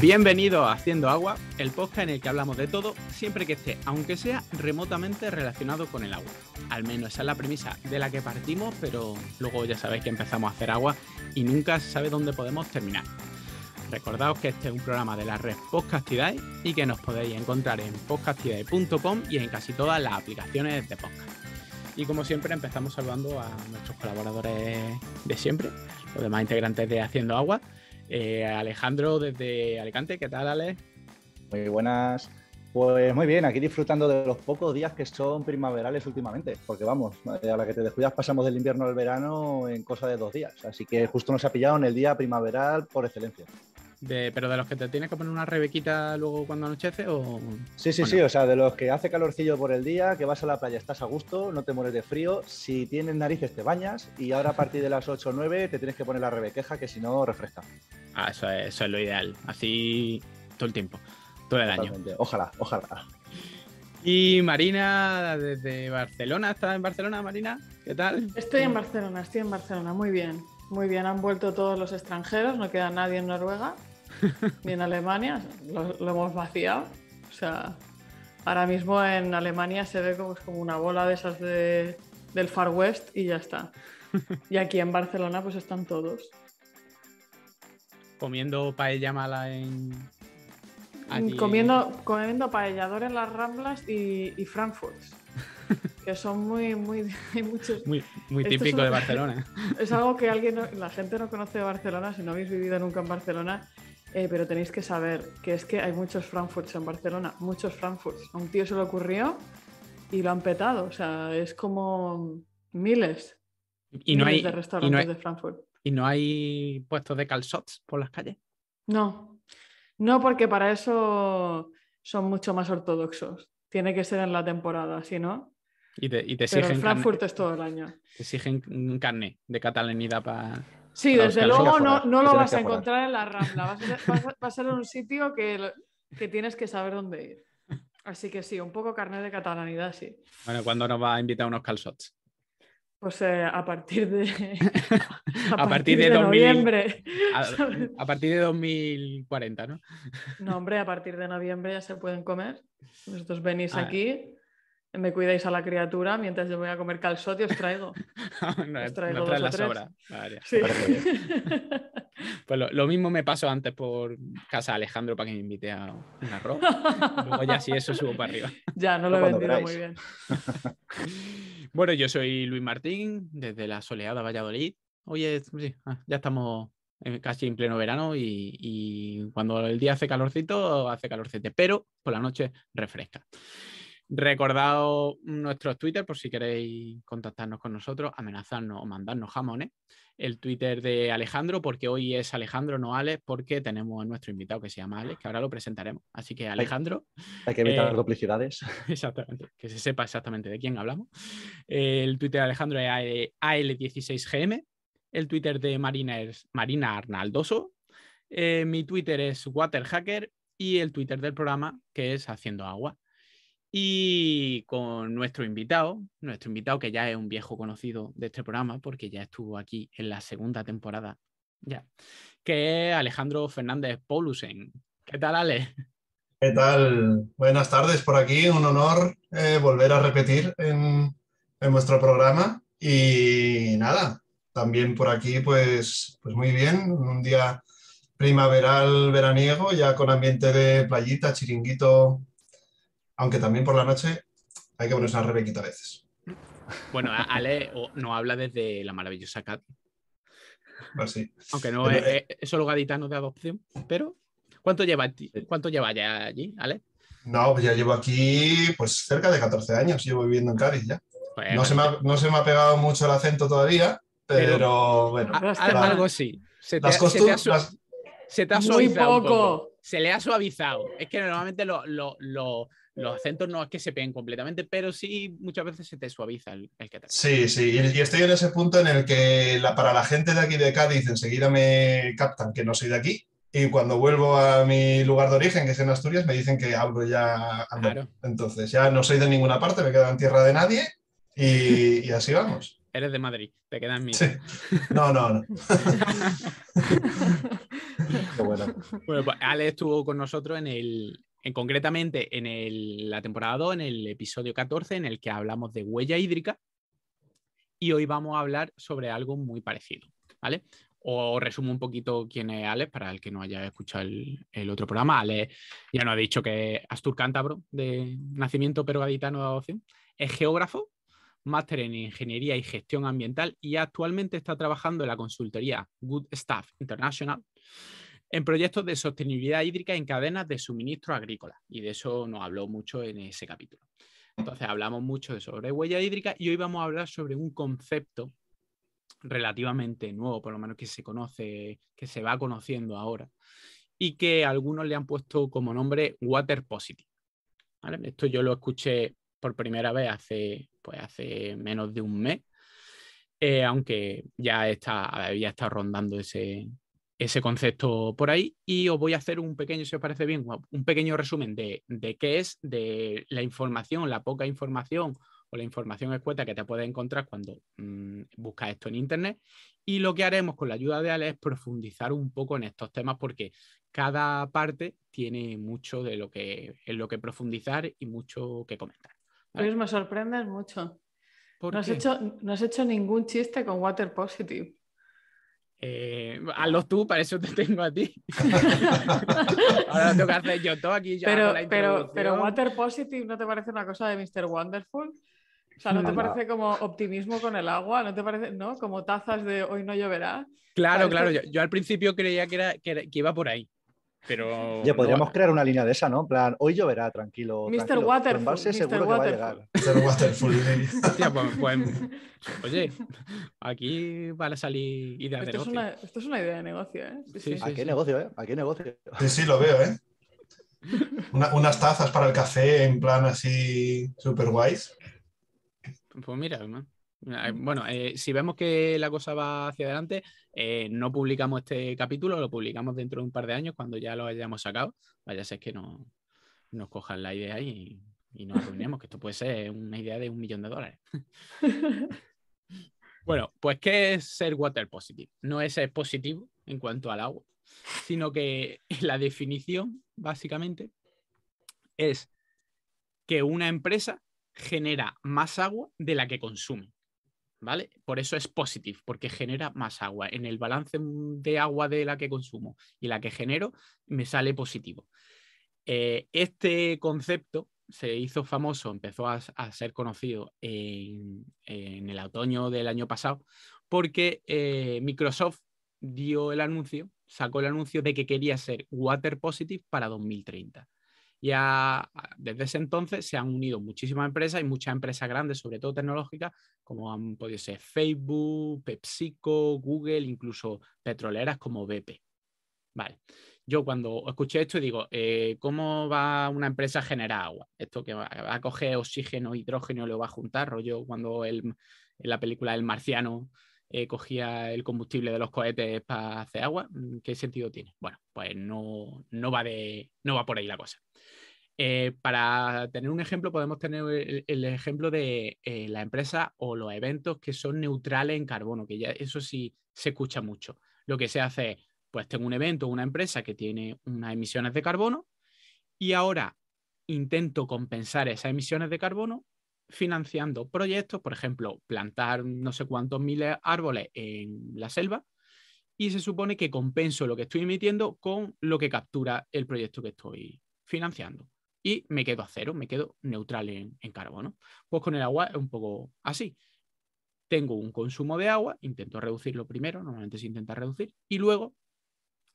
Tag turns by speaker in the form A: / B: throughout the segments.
A: Bienvenido a Haciendo Agua, el podcast en el que hablamos de todo, siempre que esté, aunque sea remotamente relacionado con el agua. Al menos esa es la premisa de la que partimos, pero luego ya sabéis que empezamos a hacer agua y nunca se sabe dónde podemos terminar. Recordaos que este es un programa de la red Podcastidae y que nos podéis encontrar en podcastidae.com y en casi todas las aplicaciones de podcast. Y como siempre empezamos saludando a nuestros colaboradores de siempre, los demás integrantes de Haciendo Agua. Eh, Alejandro desde Alicante, ¿qué tal Ale?
B: Muy buenas. Pues muy bien, aquí disfrutando de los pocos días que son primaverales últimamente, porque vamos, eh, a la que te descuidas pasamos del invierno al verano en cosa de dos
A: días, así que justo nos ha pillado
B: en el día primaveral por excelencia.
A: ¿Pero de los que te tienes que poner una rebequita luego cuando anochece o...?
B: Sí, sí, sí, o sea, de los que hace calorcillo por el día, que vas a la playa, estás a gusto, no te mueres de frío, si tienes narices te bañas y ahora a partir de las 8 o 9 te tienes que poner la rebequeja que si no refresca.
A: Ah, eso es, lo ideal, así todo el tiempo, todo el año. Ojalá, ojalá. Y Marina, desde Barcelona, ¿estás en Barcelona, Marina? ¿Qué tal?
C: Estoy en Barcelona, estoy en Barcelona, muy bien. Muy bien, han vuelto todos los extranjeros, no queda nadie en Noruega y en Alemania, lo, hemos vaciado. O sea, ahora mismo en Alemania se ve como, una bola de esas de, del Far West y ya está. Y aquí en Barcelona pues están todos.
A: Comiendo paella mala en...
C: Comiendo, comiendo paellador en las Ramblas y, y Frankfurt que son muy, muy, muchos. Muy, muy típico de Barcelona. Es algo que alguien, la gente no conoce de Barcelona, si no habéis vivido nunca en Barcelona, eh, pero tenéis que saber que es que hay muchos Frankfurts en Barcelona, muchos Frankfurts. A un tío se le ocurrió y lo han petado, o sea, es como miles, y no hay, de restaurantes de Frankfurt.
A: ¿Y no hay puestos de calzots por las calles?
C: No, no porque para eso son mucho más ortodoxos. Tiene que ser en la temporada, si no.
A: Y te, exigen Pero Frankfurt es todo el año. Te exigen carne de catalanidad para Sí, desde luego no, lo vas a encontrar en la Rambla. va a,
C: a, ser un sitio que, que tienes que saber dónde ir. Así que sí, un poco carnet de catalanidad, sí.
A: Bueno, ¿cuándo nos va a invitar unos calzots?
C: Pues eh, a partir de. A, partir, de, noviembre.
A: A, partir de 2040, ¿no?
C: No, hombre, a partir de noviembre ya se pueden comer. Vosotros venís ah, aquí me cuidáis a la criatura mientras yo voy a comer calzote, os traigo. Ah,
A: os traigo no traes la sobra. pues lo, mismo me pasó antes por casa de Alejandro para que me invite a un arroz. Luego ya si eso subo para arriba.
C: Ya, no lo he vendido muy bien.
A: bueno, yo soy Luis Martín, desde la soleada Valladolid. hoy ah, ya estamos eh, casi en pleno verano y, y cuando el día hace calorcito, hace calorcete, pero por la noche refresca. Recordad nuestros Twitter por si queréis contactarnos con nosotros, amenazarnos o mandarnos jamones. El Twitter de Alejandro, porque hoy es Alejandro, no Alex, porque tenemos a nuestro invitado que se llama Alex, que ahora lo presentaremos. Así que Alejandro. Hay, que evitar eh, las duplicidades. Exactamente, que se sepa exactamente de quién hablamos. El Twitter de Alejandro es AL16GM. El Twitter de Marina, es Marina Arnaldoso. Eh, mi Twitter es Waterhacker y el Twitter del programa que es Haciendo Agua y con nuestro invitado, nuestro invitado que ya es un viejo conocido de este programa porque ya estuvo aquí en la segunda temporada, ya, que es Alejandro Fernández Paulusen. ¿Qué tal, Ale?
D: ¿Qué tal? Buenas tardes por aquí, un honor eh, volver a repetir en, nuestro programa y nada, también por aquí pues, pues muy bien, un día primaveral, veraniego, ya con ambiente de playita, chiringuito aunque también por la noche hay que ponerse una
A: rebequita a veces. Bueno, Ale no habla desde la maravillosa Cat.
D: Pues Aunque no eh, eh,
A: eh, es, un solo de adopción, pero ¿cuánto lleva, cuánto lleva ya allí, Ale?
D: No, pues ya llevo aquí pues cerca de 14 años, llevo viviendo en Cádiz ya. Pues, no, se me ha, pegado mucho el acento todavía, pero, bueno. algo sí. Se te, las
A: Se le ha suavizado. Es que normalmente lo, lo los acentos no es que se peguen completamente, pero sí muchas veces se te suaviza el, que te Sí, sí,
D: y, estoy en ese punto en el que la, para la gente de aquí de Cádiz enseguida me captan que no soy de aquí. Y cuando vuelvo a mi lugar de origen, que es en Asturias, me dicen que hablo ya. Entonces ya no soy de ninguna parte, me quedo en tierra de nadie y, así vamos.
A: Eres de Madrid, te quedas en No, no, no. bueno. bueno. Pues Ale estuvo con nosotros en el, en, concretamente en la temporada 2, en el episodio 14, en el que hablamos de huella hídrica. Y hoy vamos a hablar sobre algo muy parecido, ¿vale? O resumo un poquito quién es Alex, para el que no haya escuchado el, otro programa. Alex ya nos ha dicho que es Astur Cántabro, de nacimiento pero gaditano de adopción. Es geógrafo, máster en ingeniería y gestión ambiental y actualmente está trabajando en la consultoría Good Staff International en proyectos de sostenibilidad hídrica en cadenas de suministro agrícola. Y de eso nos habló mucho en ese capítulo. Entonces hablamos mucho de sobre huella hídrica y hoy vamos a hablar sobre un concepto relativamente nuevo, por lo menos que se conoce, que se va conociendo ahora, y que algunos le han puesto como nombre Water Positive. Esto yo lo escuché por primera vez hace, pues hace menos de un mes, eh, aunque ya está, ya está rondando ese, ese concepto por ahí y os voy a hacer un pequeño, si os parece bien, un pequeño resumen de, qué es, de la información, la poca información o la información escueta que te puedes encontrar cuando mm, buscas esto en Internet. Y lo que haremos con la ayuda de Ale es profundizar un poco en estos temas porque cada parte tiene mucho de lo que, en lo que profundizar y mucho que comentar. ¿vale? Pues me
C: sorprendes mucho. No has, hecho, no has hecho ningún chiste con Water Positive.
A: Eh, hazlo tú, para eso te tengo a ti. Ahora tengo que hacer yo todo aquí. pero, pero, Water
C: Positive, ¿no te parece una cosa de Mr. Wonderful? O sea, ¿no, te parece como optimismo con el agua? ¿No te parece, no? Como tazas de hoy no lloverá.
A: Claro, claro. Yo, al principio creía que, que iba por ahí ya podríamos
B: crear una línea de esa, ¿no? En plan, hoy lloverá, tranquilo. Mr. Waterfall.
A: Mr. Waterfall. Mr. Waterfall. Hostia, pues, pues, oye, aquí vale salir idea esto Es una,
C: esto es una idea de negocio, ¿eh? Sí, sí, ¿A qué
A: negocio, eh? ¿A qué
D: negocio? Sí, sí, lo veo, ¿eh? unas tazas para el café en plan así super guays.
A: Pues mira, hermano. Bueno, eh, si vemos que la cosa va hacia adelante, eh, no publicamos este capítulo, lo publicamos dentro de un par de años cuando ya lo hayamos sacado. Vaya, a es que no, nos cojan la idea y, y nos reunimos, que esto puede ser una idea de un millón de dólares. bueno, pues, ¿qué es ser water positive? No es ser positivo en cuanto al agua, sino que la definición, básicamente, es que una empresa genera más agua de la que consume. Por eso es positive, porque genera más agua. En el balance mm, de agua de la que consumo y la que genero, me sale positivo. Eh, este concepto se hizo famoso, empezó a, ser conocido en, el otoño del año pasado, porque eh, Microsoft dio el anuncio, sacó el anuncio de que quería ser water positive para 2030. Y desde ese entonces se han unido muchísimas empresas y muchas empresas grandes, sobre todo tecnológicas, como han podido ser Facebook, PepsiCo, Google, incluso petroleras como BP. Vale. Yo cuando escuché esto digo, eh, ¿cómo va una empresa a generar agua? Esto que va a coger oxígeno, hidrógeno, lo va a juntar, rollo cuando el, en la película El Marciano eh, cogía el combustible de los cohetes para hacer agua. Mm, ¿Qué sentido tiene? Bueno, pues no, va, de, no va por ahí la cosa. Eh, para tener un ejemplo, podemos tener el, ejemplo de eh, la empresa o los eventos que son neutrales en carbono, que ya eso sí se escucha mucho. Lo que se hace es, pues tengo un evento, una empresa que tiene unas emisiones de carbono y ahora intento compensar esas emisiones de carbono financiando proyectos, por ejemplo, plantar no sé cuántos miles de árboles en la selva y se supone que compenso lo que estoy emitiendo con lo que captura el proyecto que estoy financiando. Y me quedo a cero, me quedo neutral en, en carbono. Pues con el agua es un poco así. Tengo un consumo de agua, intento reducirlo primero, normalmente se intenta reducir, y luego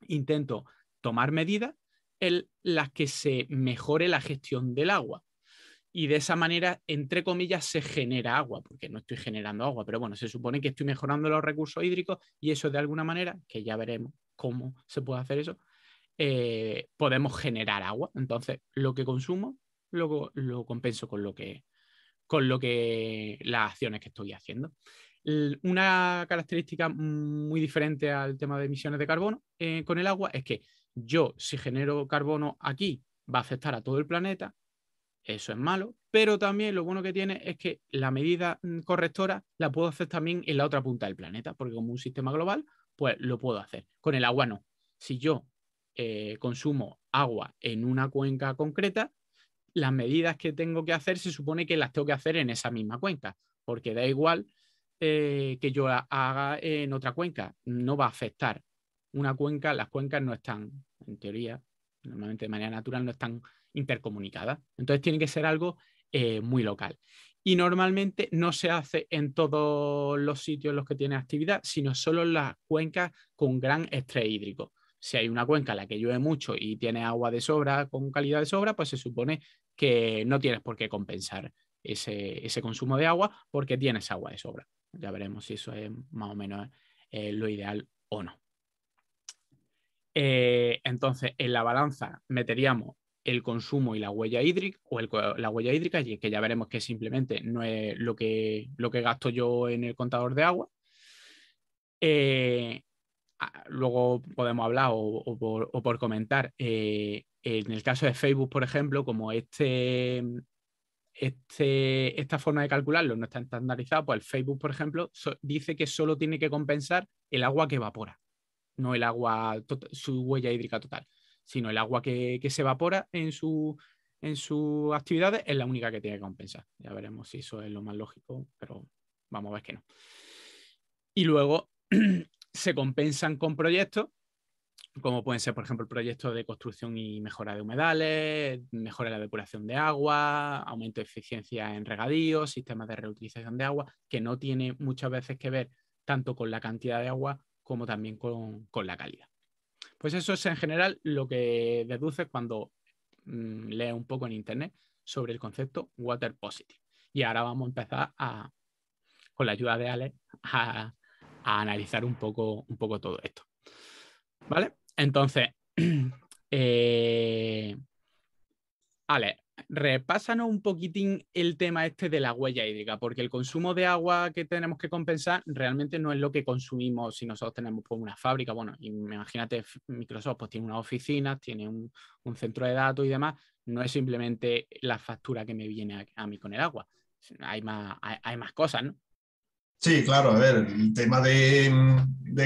A: intento tomar medidas en las que se mejore la gestión del agua y de esa manera, entre comillas, se genera agua, porque no estoy generando agua, pero bueno, se supone que estoy mejorando los recursos hídricos y eso de alguna manera, que ya veremos cómo se puede hacer eso, eh, podemos generar agua. Entonces, lo que consumo lo, lo compenso con lo, que, con lo que las acciones que estoy haciendo. Una característica muy diferente al tema de emisiones de carbono eh, con el agua es que yo, si genero carbono aquí, va a afectar a todo el planeta, eso es malo, pero también lo bueno que tiene es que la medida mm, correctora la puedo hacer también en la otra punta del planeta, porque como un sistema global, pues lo puedo hacer. Con el agua no. Si yo eh, consumo agua en una cuenca concreta, las medidas que tengo que hacer se supone que las tengo que hacer en esa misma cuenca, porque da igual eh, que yo haga en otra cuenca, no va a afectar. Una cuenca, las cuencas no están, en teoría, normalmente de manera natural no están intercomunicada. Entonces tiene que ser algo eh, muy local. Y normalmente no se hace en todos los sitios en los que tiene actividad, sino solo en las cuencas con gran estrés hídrico. Si hay una cuenca en la que llueve mucho y tiene agua de sobra, con calidad de sobra, pues se supone que no tienes por qué compensar ese, consumo de agua porque tienes agua de sobra. Ya veremos si eso es más o menos eh, lo ideal o no. Eh, entonces, en la balanza meteríamos el consumo y la huella hídrica, o el, la huella hídrica, que ya veremos que simplemente no es lo que, lo que gasto yo en el contador de agua. Eh, luego podemos hablar o, por, comentar. Eh, en el caso de Facebook, por ejemplo, como este, este, esta forma de calcularlo no está estandarizada, pues el Facebook, por ejemplo, dice que solo tiene que compensar el agua que evapora, no el agua, tota, su huella hídrica total sino el agua que, se evapora en, su, en sus actividades es la única que tiene que compensar. Ya veremos si eso es lo más lógico, pero vamos a ver que no. Y luego se compensan con proyectos, como pueden ser, por ejemplo, proyectos de construcción y mejora de humedales, mejora de la depuración de agua, aumento de eficiencia en regadíos, sistemas de reutilización de agua, que no tiene muchas veces que ver tanto con la cantidad de agua como también con la calidad. Pues eso es en general lo que deduce cuando mm, lee un poco en internet sobre el concepto water positive. Y ahora vamos a empezar con la ayuda de Alex a, analizar un poco, un poco todo esto. ¿Vale? Entonces, eh, Alex, repásanos un poquitín el tema este de la huella hídrica, porque el consumo de agua que tenemos que compensar realmente no es lo que consumimos si nosotros tenemos pues, una fábrica. Bueno, imagínate, Microsoft pues, tiene unas oficinas, tiene un, centro de datos y demás. No es simplemente la factura que me viene a, mí con el agua. Hay más, más cosas, ¿no?
D: Sí, claro, a ver, el tema de,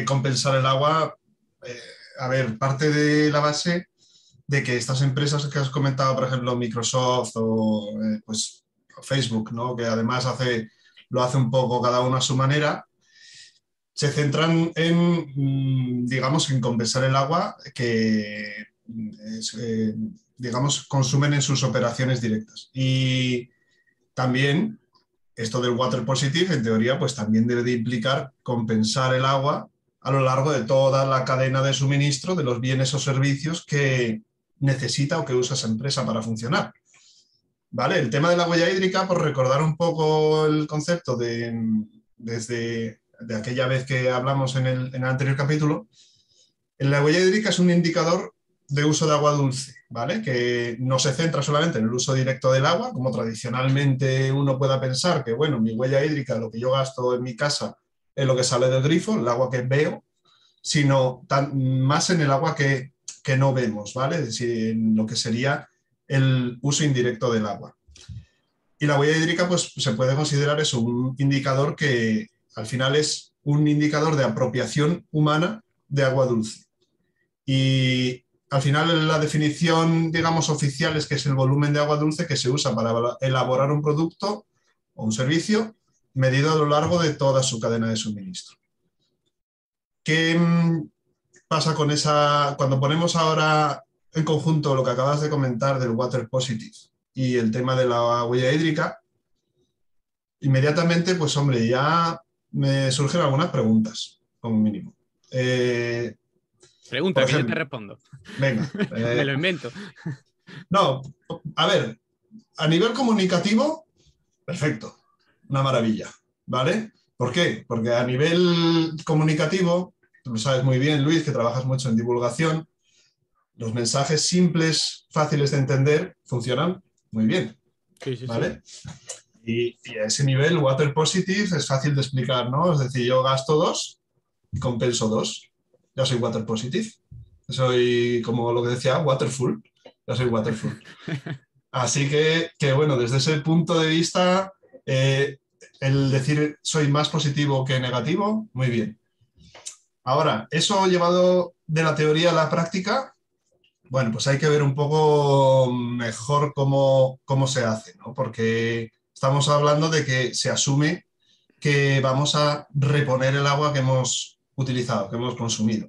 D: compensar el agua, eh, a ver, parte de la base de que estas empresas que has comentado, por ejemplo, Microsoft o eh, pues, Facebook, ¿no? que además hace, lo hace un poco cada uno a su manera, se centran en, mm, digamos, en compensar el agua que, eh, digamos, consumen en sus operaciones directas. Y también esto del water positive, en teoría, pues también debe de implicar compensar el agua a lo largo de toda la cadena de suministro de los bienes o servicios que, necesita o que usa esa empresa para funcionar. ¿Vale? El tema de la huella hídrica, por recordar un poco el concepto de, desde de aquella vez que hablamos en el, en el anterior capítulo, la huella hídrica es un indicador de uso de agua dulce, ¿vale? Que no se centra solamente en el uso directo del agua, como tradicionalmente uno pueda pensar que, bueno, mi huella hídrica, lo que yo gasto en mi casa, es lo que sale del grifo, el agua que veo, sino más en el agua que que no vemos, ¿vale? Es decir, en lo que sería el uso indirecto del agua. Y la huella hídrica pues, se puede considerar eso, un indicador que al final es un indicador de apropiación humana de agua dulce. Y al final la definición, digamos, oficial es que es el volumen de agua dulce que se usa para elaborar un producto o un servicio medido a lo largo de toda su cadena de suministro. ¿Qué mm, pasa con esa, cuando ponemos ahora en conjunto lo que acabas de comentar del water positive y el tema de la huella hídrica, inmediatamente, pues hombre, ya me surgen algunas preguntas, como mínimo. Eh,
A: Pregunta, te respondo. Venga. me eh, lo invento.
D: No, a ver, a nivel comunicativo, perfecto, una maravilla, ¿vale? ¿Por qué? Porque a nivel comunicativo tú lo sabes muy bien, Luis, que trabajas mucho en divulgación, los mensajes simples, fáciles de entender, funcionan muy bien.
A: Sí, sí, ¿vale?
D: Y, a ese nivel, water positive es fácil de explicar, ¿no? Es decir, yo gasto dos, compenso dos, ya soy water positive. Soy, como lo que decía, waterful, ya soy waterful. Así que, bueno, desde ese punto de vista, eh, el decir soy más positivo que negativo, muy bien. Ahora, eso llevado de la teoría a la práctica, bueno, pues hay que ver un poco mejor cómo, cómo se hace, ¿no? Porque estamos hablando de que se asume que vamos a reponer el agua que hemos utilizado, que hemos consumido.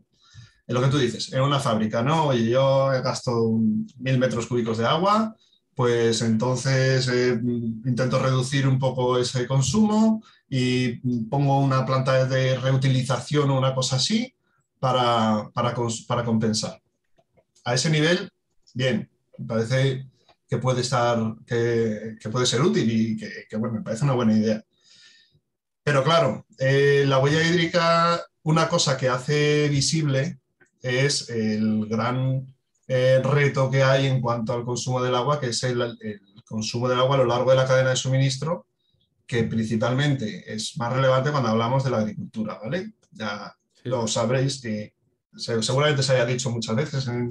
D: En lo que tú dices, en una fábrica, ¿no? Oye, yo gasto mil metros cúbicos de agua, pues entonces eh, intento reducir un poco ese consumo y pongo una planta de reutilización o una cosa así para, compensar. A ese nivel, bien, me parece que puede estar, que, puede ser útil y que, me parece una buena idea. Pero claro, eh, la huella hídrica, una cosa que hace visible es el gran eh, reto que hay en cuanto al consumo del agua, que es el consumo del agua a lo largo de la cadena de suministro que principalmente es más relevante cuando hablamos de la agricultura, ¿vale? Ya lo sabréis que seguramente se haya dicho muchas veces en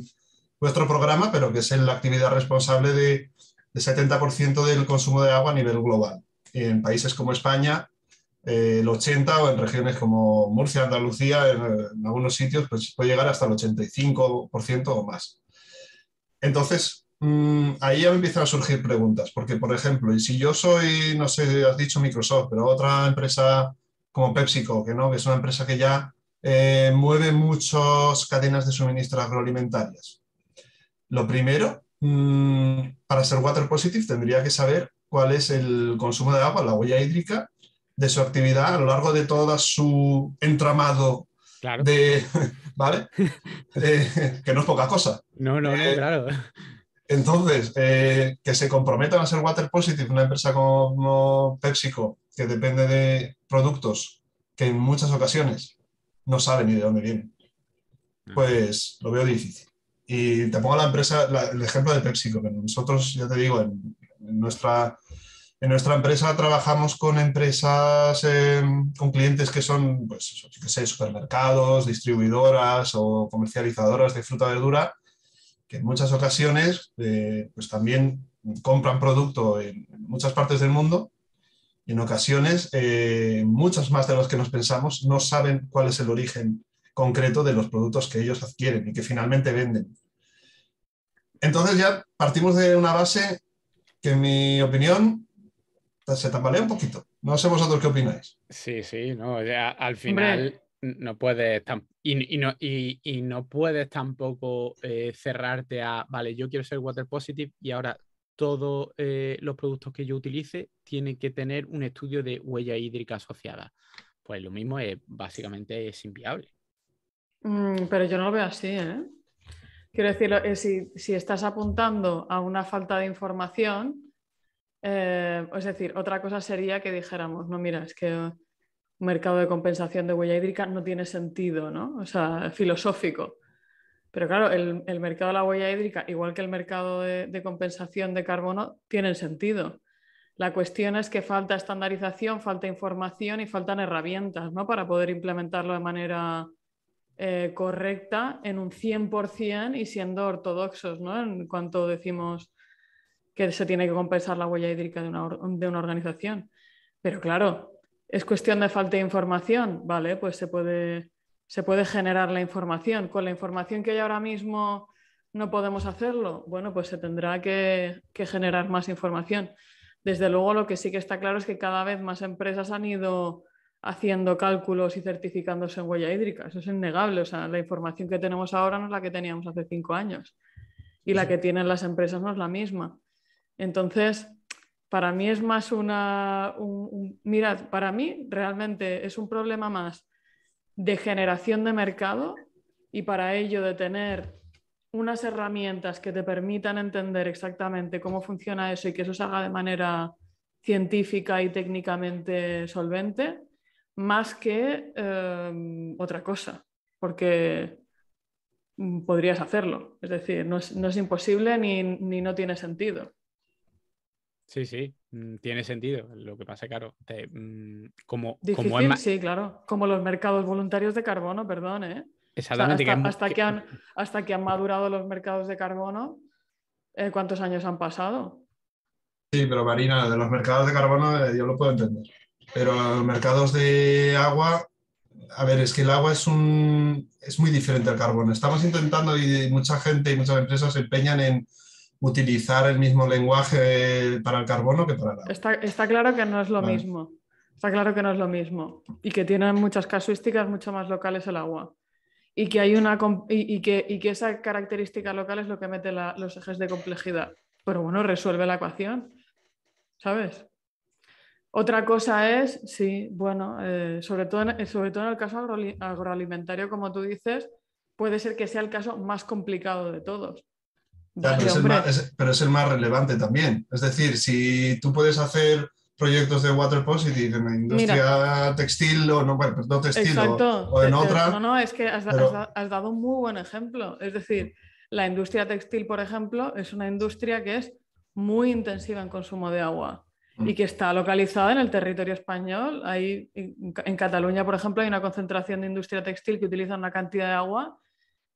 D: vuestro programa, pero que es la actividad responsable de, 70% del consumo de agua a nivel global. En países como España, eh, el 80 o en regiones como Murcia, Andalucía, en, en algunos sitios pues, puede llegar hasta el 85% o más. Entonces, Mm, ya ahí empiezan a surgir preguntas, porque por ejemplo, y si yo soy, no sé, has dicho Microsoft, pero otra empresa como PepsiCo, que no, que es una empresa que ya eh, mueve muchas cadenas de suministro agroalimentarias. Lo primero, mm, para ser water positive tendría que saber cuál es el consumo de agua, la huella hídrica de su actividad a lo largo de todo su entramado claro. de, ¿vale? Eh, que no es poca cosa.
A: No, no, no eh, claro.
D: Entonces, eh, que se comprometan a ser water positive, una empresa como PepsiCo, que depende de productos que en muchas ocasiones no saben ni de dónde vienen, mm. pues lo veo difícil. Y te pongo la empresa, el ejemplo de PepsiCo, nosotros, ya te digo, en, nuestra, empresa trabajamos con empresas, em, con clientes que son, pues, qué sé, supermercados, distribuidoras o comercializadoras de fruta y verdura que en muchas ocasiones eh, pues también compran producto en muchas partes del mundo y en ocasiones eh, muchas más de las que nos pensamos no saben cuál es el origen concreto de los productos que ellos adquieren y que finalmente venden. Entonces ya partimos de una base que en mi opinión se tambalea un poquito. No sé vosotros qué opináis.
A: Sí, sí, no, ya, al final no puedes, y, y, no, y, no puedes tampoco eh, cerrarte a, vale, yo quiero ser water positive y ahora todos eh, los productos que yo utilice tienen que tener un estudio de huella hídrica asociada. Pues lo mismo es, básicamente es inviable.
C: Mm, pero yo no lo veo así, ¿eh? Quiero decir, eh, si, si, estás apuntando a una falta de información, es decir, otra cosa sería que dijéramos, no, mira, es que mercado de compensación de huella hídrica no tiene sentido, O sea, filosófico. Pero claro, el, mercado de la huella hídrica, igual que el mercado de, compensación de carbono, tiene sentido. La cuestión es que falta estandarización, falta información y faltan herramientas para poder implementarlo de manera eh, correcta en un 100% y siendo ortodoxos en cuanto decimos que se tiene que compensar la huella hídrica de una, de una organización. Pero claro, ¿Es cuestión de falta de información? Vale, pues se puede, se puede generar la información. Con la información que hay ahora mismo no podemos hacerlo. Bueno, pues se tendrá que, que generar más información. Desde luego, lo que sí que está claro es que cada vez más empresas han ido haciendo cálculos y certificándose en huella hídrica. Eso es innegable. O sea, la información que tenemos ahora no es la que teníamos hace cinco años y la que tienen las empresas no es la misma. Entonces, para mí es más una... mirad, para mí realmente es un problema más de generación de mercado y para ello de tener unas herramientas que te permitan entender exactamente cómo funciona eso y que eso se haga de manera científica y técnicamente solvente, más que em, otra cosa, porque mm, podrías hacerlo. Es decir, no es, imposible ni no tiene sentido.
A: Sí, sí, mm, tiene sentido. Lo que pasa, caro, mm, como, sí,
C: claro. Como los mercados voluntarios de carbono, perdón, ¿eh? hasta, que, han, hasta, que han, madurado los mercados de carbono, eh, ¿cuántos años han pasado?
D: Sí, pero Marina, de los mercados de carbono eh, yo lo puedo entender. Pero los mercados de agua, a ver, es que el agua es, un, es muy diferente al carbono. Estamos intentando y mucha gente y muchas empresas se empeñan en utilizar el mismo lenguaje para el carbono que para el
C: agua. Está, claro que no es lo mismo. Está claro que no es lo mismo y que tienen muchas casuísticas mucho más locales el agua y que hay una y, que, que, esa característica local es lo que mete los ejes de complejidad. Pero bueno, resuelve la ecuación, ¿sabes? Otra cosa es, sí, bueno, eh, sobre, todo eh, sobre todo en el caso agroalimentario, como tú dices, puede ser que sea el caso más complicado de todos, pero,
D: es el más, relevante también. Es decir, si tú puedes hacer proyectos de water positive en la industria textil o no, pues textil o, en otra. No,
C: no, es que has, dado un muy buen ejemplo. Es decir, la industria textil, por ejemplo, es una industria que es muy intensiva en consumo de agua mm. y que está localizada en el territorio español. Ahí, en Cataluña, por ejemplo, hay una concentración de industria textil que utiliza una cantidad de agua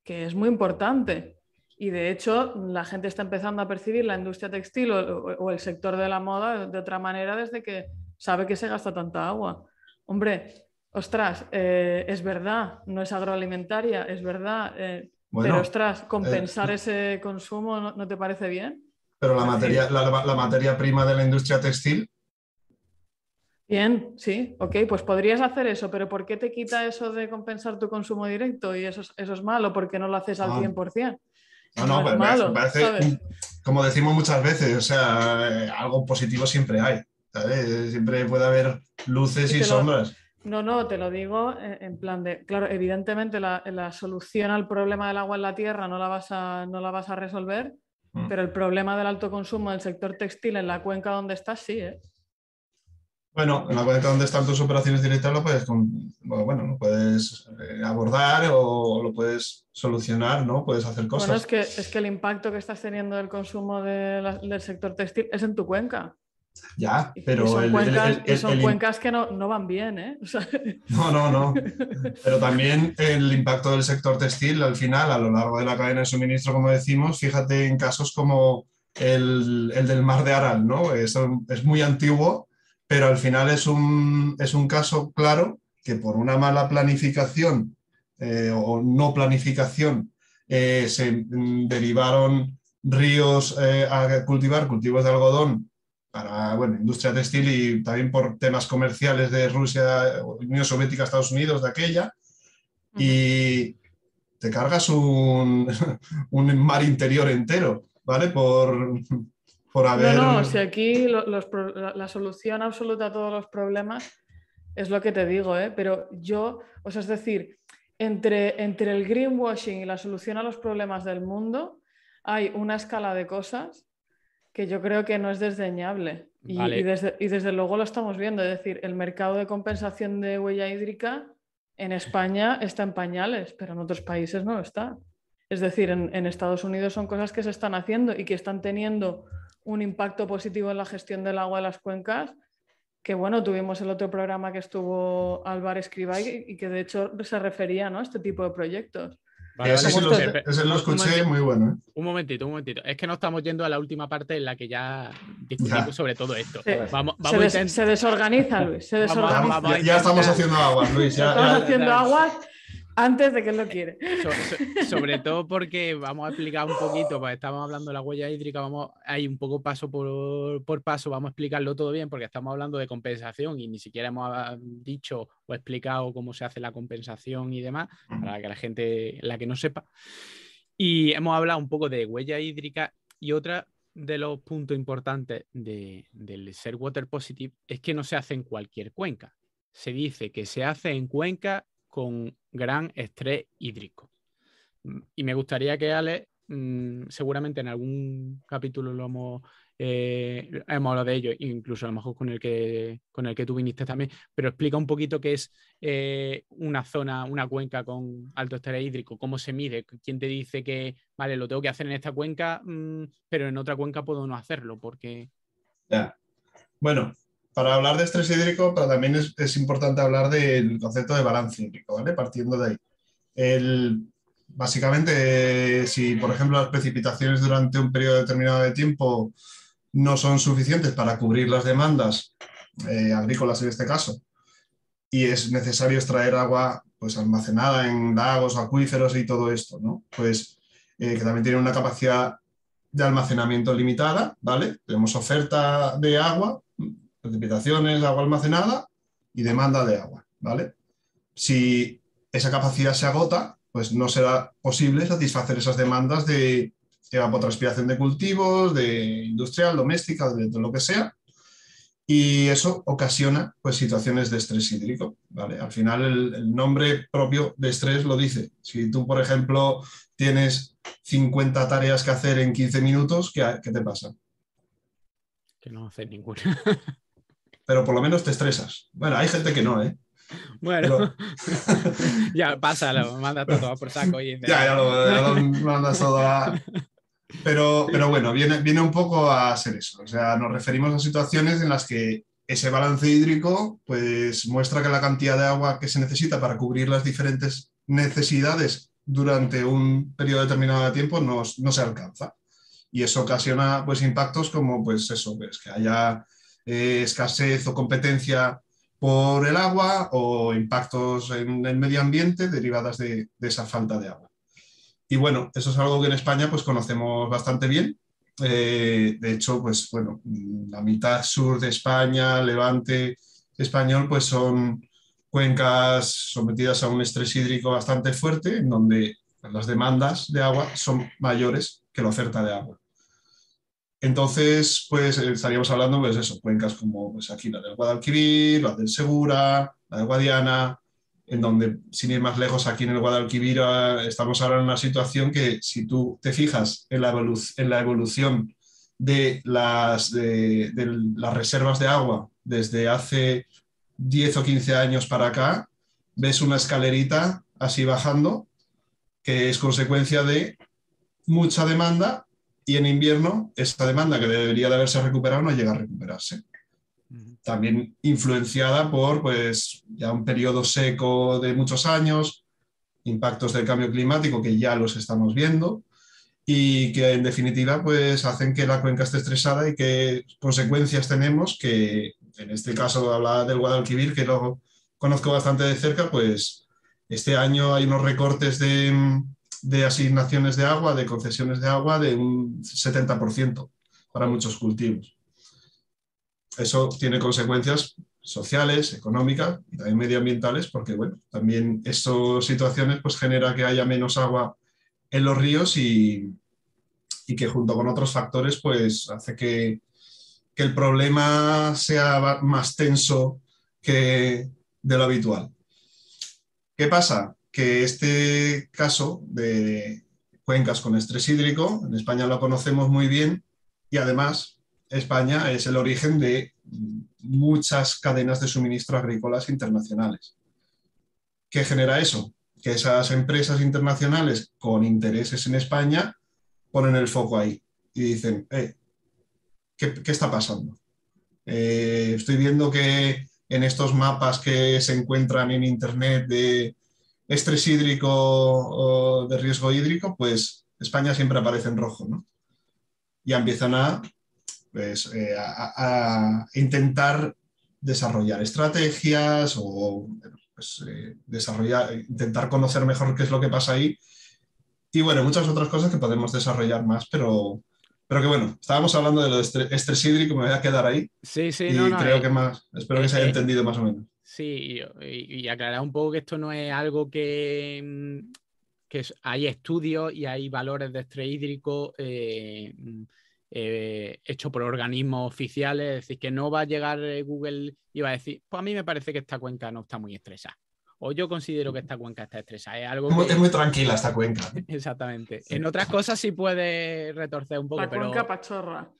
C: que es muy importante. Y de hecho, la gente está empezando a percibir la industria textil o, el sector de la moda de otra manera desde que sabe que se gasta tanta agua. Hombre, ostras, eh, es verdad, no es agroalimentaria, es verdad, eh, pero ostras, eh, compensar mm. ese consumo, ¿no, te parece bien?
D: Pero la materia, la, materia prima de la industria textil
C: Bien, sí, ok, pues podrías hacer eso, pero ¿por qué te quita eso de compensar tu consumo directo y eso es, eso es malo? porque no lo haces al ah. por 100%? No, no, me parece,
D: como decimos muchas veces, o sea, algo positivo siempre hay. ¿sabes? Siempre puede haber
C: luces y, sombras. no, no, te lo digo en plan de, claro, evidentemente la, la, solución al problema del agua en la tierra no la vas a, no la vas a resolver, mm. pero el problema del alto consumo del sector textil en la cuenca donde estás sí, ¿eh?
A: Bueno,
D: en la cuenta donde están tus operaciones directas lo puedes, bueno, puedes eh, abordar o lo puedes solucionar, ¿no? Puedes hacer cosas. Bueno, es
C: que, es que el impacto que estás teniendo del consumo del sector textil es en tu cuenca.
D: Ya, pero son, cuencas,
C: que no, van bien, ¿eh?
D: No, no, no. Pero también el impacto del sector textil al final, a lo largo de la cadena de suministro, como decimos, fíjate en casos como el, del mar de Aral, ¿no? Es, es muy antiguo pero al final es un, caso claro que por una mala planificación eh, o no planificación eh, se mm, derivaron ríos eh, a cultivar cultivos de algodón para bueno, industria textil y también por temas comerciales de Rusia, Unión Soviética, Estados Unidos, de aquella. Y te cargas un, un mar interior entero, ¿vale? Por, no, no, si
C: aquí la solución absoluta a todos los problemas es lo que te digo, ¿eh? pero yo, o sea, es decir, entre, entre el greenwashing y la solución a los problemas del mundo hay una escala de cosas que yo creo que no es desdeñable. Y, desde, luego lo estamos viendo, es decir, el mercado de compensación de huella hídrica en España está en pañales, pero en otros países no está. Es decir, en Estados Unidos son cosas que se están haciendo y que están teniendo un impacto positivo en la gestión del agua de las cuencas, que bueno, tuvimos el otro programa que estuvo Álvaro escriba y que de hecho se refería ¿no? a este tipo de proyectos. Vale, lo, escuché, muy bueno.
A: ¿eh? Un momentito, un momentito. Es que no estamos yendo a la última parte en la que ya discutimos sobre todo esto. se,
C: desorganiza, Luis. ya, estamos haciendo aguas, Luis. estamos haciendo aguas antes de que lo quiere.
A: sobre todo porque vamos a explicar un poquito, pues estamos hablando de la huella hídrica, vamos ahí un poco paso por, paso, vamos a explicarlo todo bien porque estamos hablando de compensación y ni siquiera hemos ah, dicho o explicado cómo se hace la compensación y demás, para que la gente, la que no sepa. Y hemos hablado un poco de huella hídrica y otra de los puntos importantes de, del ser water positive es que no se hace en cualquier cuenca. Se dice que se hace en cuenca con gran estrés hídrico. Y me gustaría que Ale, mm, seguramente en algún capítulo lo hemos, eh, hemos hablado de ello, incluso a lo mejor con el que, con el que tú viniste también, pero explica un poquito qué es eh, una zona, una cuenca con alto estrés hídrico, cómo se mide, quién te dice que, vale, lo tengo que hacer en esta cuenca, mm, pero en otra cuenca puedo no hacerlo, porque...
D: Bueno, para hablar de estrés hídrico, pero también es, importante hablar del concepto de balance hídrico, ¿vale? Partiendo de ahí. básicamente, si por ejemplo las precipitaciones durante un periodo determinado de tiempo no son suficientes para cubrir las demandas eh, agrícolas en este caso, y es necesario extraer agua pues almacenada en lagos, acuíferos y todo esto, ¿no? Pues eh, que también tiene una capacidad de almacenamiento limitada, ¿vale? Tenemos oferta de agua, precipitaciones, agua almacenada y demanda de agua, ¿vale? Si esa capacidad se agota, pues no será posible satisfacer esas demandas de evapotranspiración de cultivos, de industrial, doméstica, de, lo que sea, y eso ocasiona pues, situaciones de estrés hídrico. ¿vale? Al final el, nombre propio de estrés lo dice. Si tú, por ejemplo, tienes 50 tareas que hacer en 15 minutos, ¿qué, qué te pasa?
A: Que no haces ninguna. pero por lo menos te estresas. Bueno, hay gente que no, ¿eh? Bueno, ya pásalo, manda todo por saco. Y... Ya, ya lo,
D: mandas todo a... Pero, pero bueno, viene, viene un poco a ser eso. O sea, nos referimos a situaciones en las que ese balance hídrico pues, muestra que la cantidad de agua que se necesita para cubrir las diferentes necesidades durante un periodo determinado de tiempo no, se alcanza. Y eso ocasiona pues, impactos como pues, eso, pues, que haya eh, escasez o competencia por el agua o impactos en el medio ambiente derivadas de, esa falta de agua. Y bueno, eso es algo que en España pues conocemos bastante bien. Eh, de hecho, pues bueno, la mitad sur de España, Levante español, pues son cuencas sometidas a un estrés hídrico bastante fuerte, en donde las demandas de agua son mayores que la oferta de agua. Entonces, pues eh, estaríamos hablando, de pues, eso, cuencas como pues, aquí la del Guadalquivir, la del Segura, la de Guadiana, en donde, sin ir más lejos, aquí en el Guadalquivir ah, estamos ahora en una situación que si tú te fijas en la, evolución de las, de las reservas de agua desde hace 10 o 15 años para acá, ves una escalerita así bajando, que es consecuencia de mucha demanda y en invierno esta demanda que debería de haberse recuperado no llega a recuperarse. También influenciada por pues, ya un periodo seco de muchos años, impactos del cambio climático que ya los estamos viendo y que en definitiva pues, hacen que la cuenca esté estresada y que consecuencias tenemos que en este caso habla del Guadalquivir que lo conozco bastante de cerca, pues este año hay unos recortes de, de asignaciones de agua, de concesiones de agua, de un 70% para muchos cultivos. Eso tiene consecuencias sociales, económicas y también medioambientales, porque bueno, también estas situaciones pues, genera que haya menos agua en los ríos y, y que junto con otros factores pues, hace que, que el problema sea más tenso que de lo habitual. ¿Qué pasa? que este caso de cuencas con estrés hídrico, en España lo conocemos muy bien y además España es el origen de muchas cadenas de suministro agrícolas internacionales. ¿Qué genera eso? Que esas empresas internacionales con intereses en España ponen el foco ahí y dicen, eh, ¿qué, está pasando? Eh, estoy viendo que en estos mapas que se encuentran en Internet de estrés hídrico o de riesgo hídrico, pues España siempre aparece en rojo, ¿no? Y empiezan a, pues, eh, a, intentar desarrollar estrategias o pues, eh, desarrollar, intentar conocer mejor qué es lo que pasa ahí. Y bueno, muchas otras cosas que podemos desarrollar más, pero, pero que bueno, estábamos hablando de lo de estrés, hídrico, me voy a quedar ahí. Sí, sí, y no, creo eh, que más, espero que se haya entendido más o menos.
A: Sí, y, aclarar un poco que esto no es algo que, mm, hay estudios y hay valores de estrés hídrico eh, mm, eh hechos por organismos oficiales, es decir, que no va a llegar eh, Google y va a decir, pues a mí me parece que esta cuenca no está muy estresada o yo considero que esta cuenca está estresada. Es algo muy, tranquila esta cuenca. Exactamente. En otras cosas sí puede retorcer un poco. La cuenca
C: pachorra.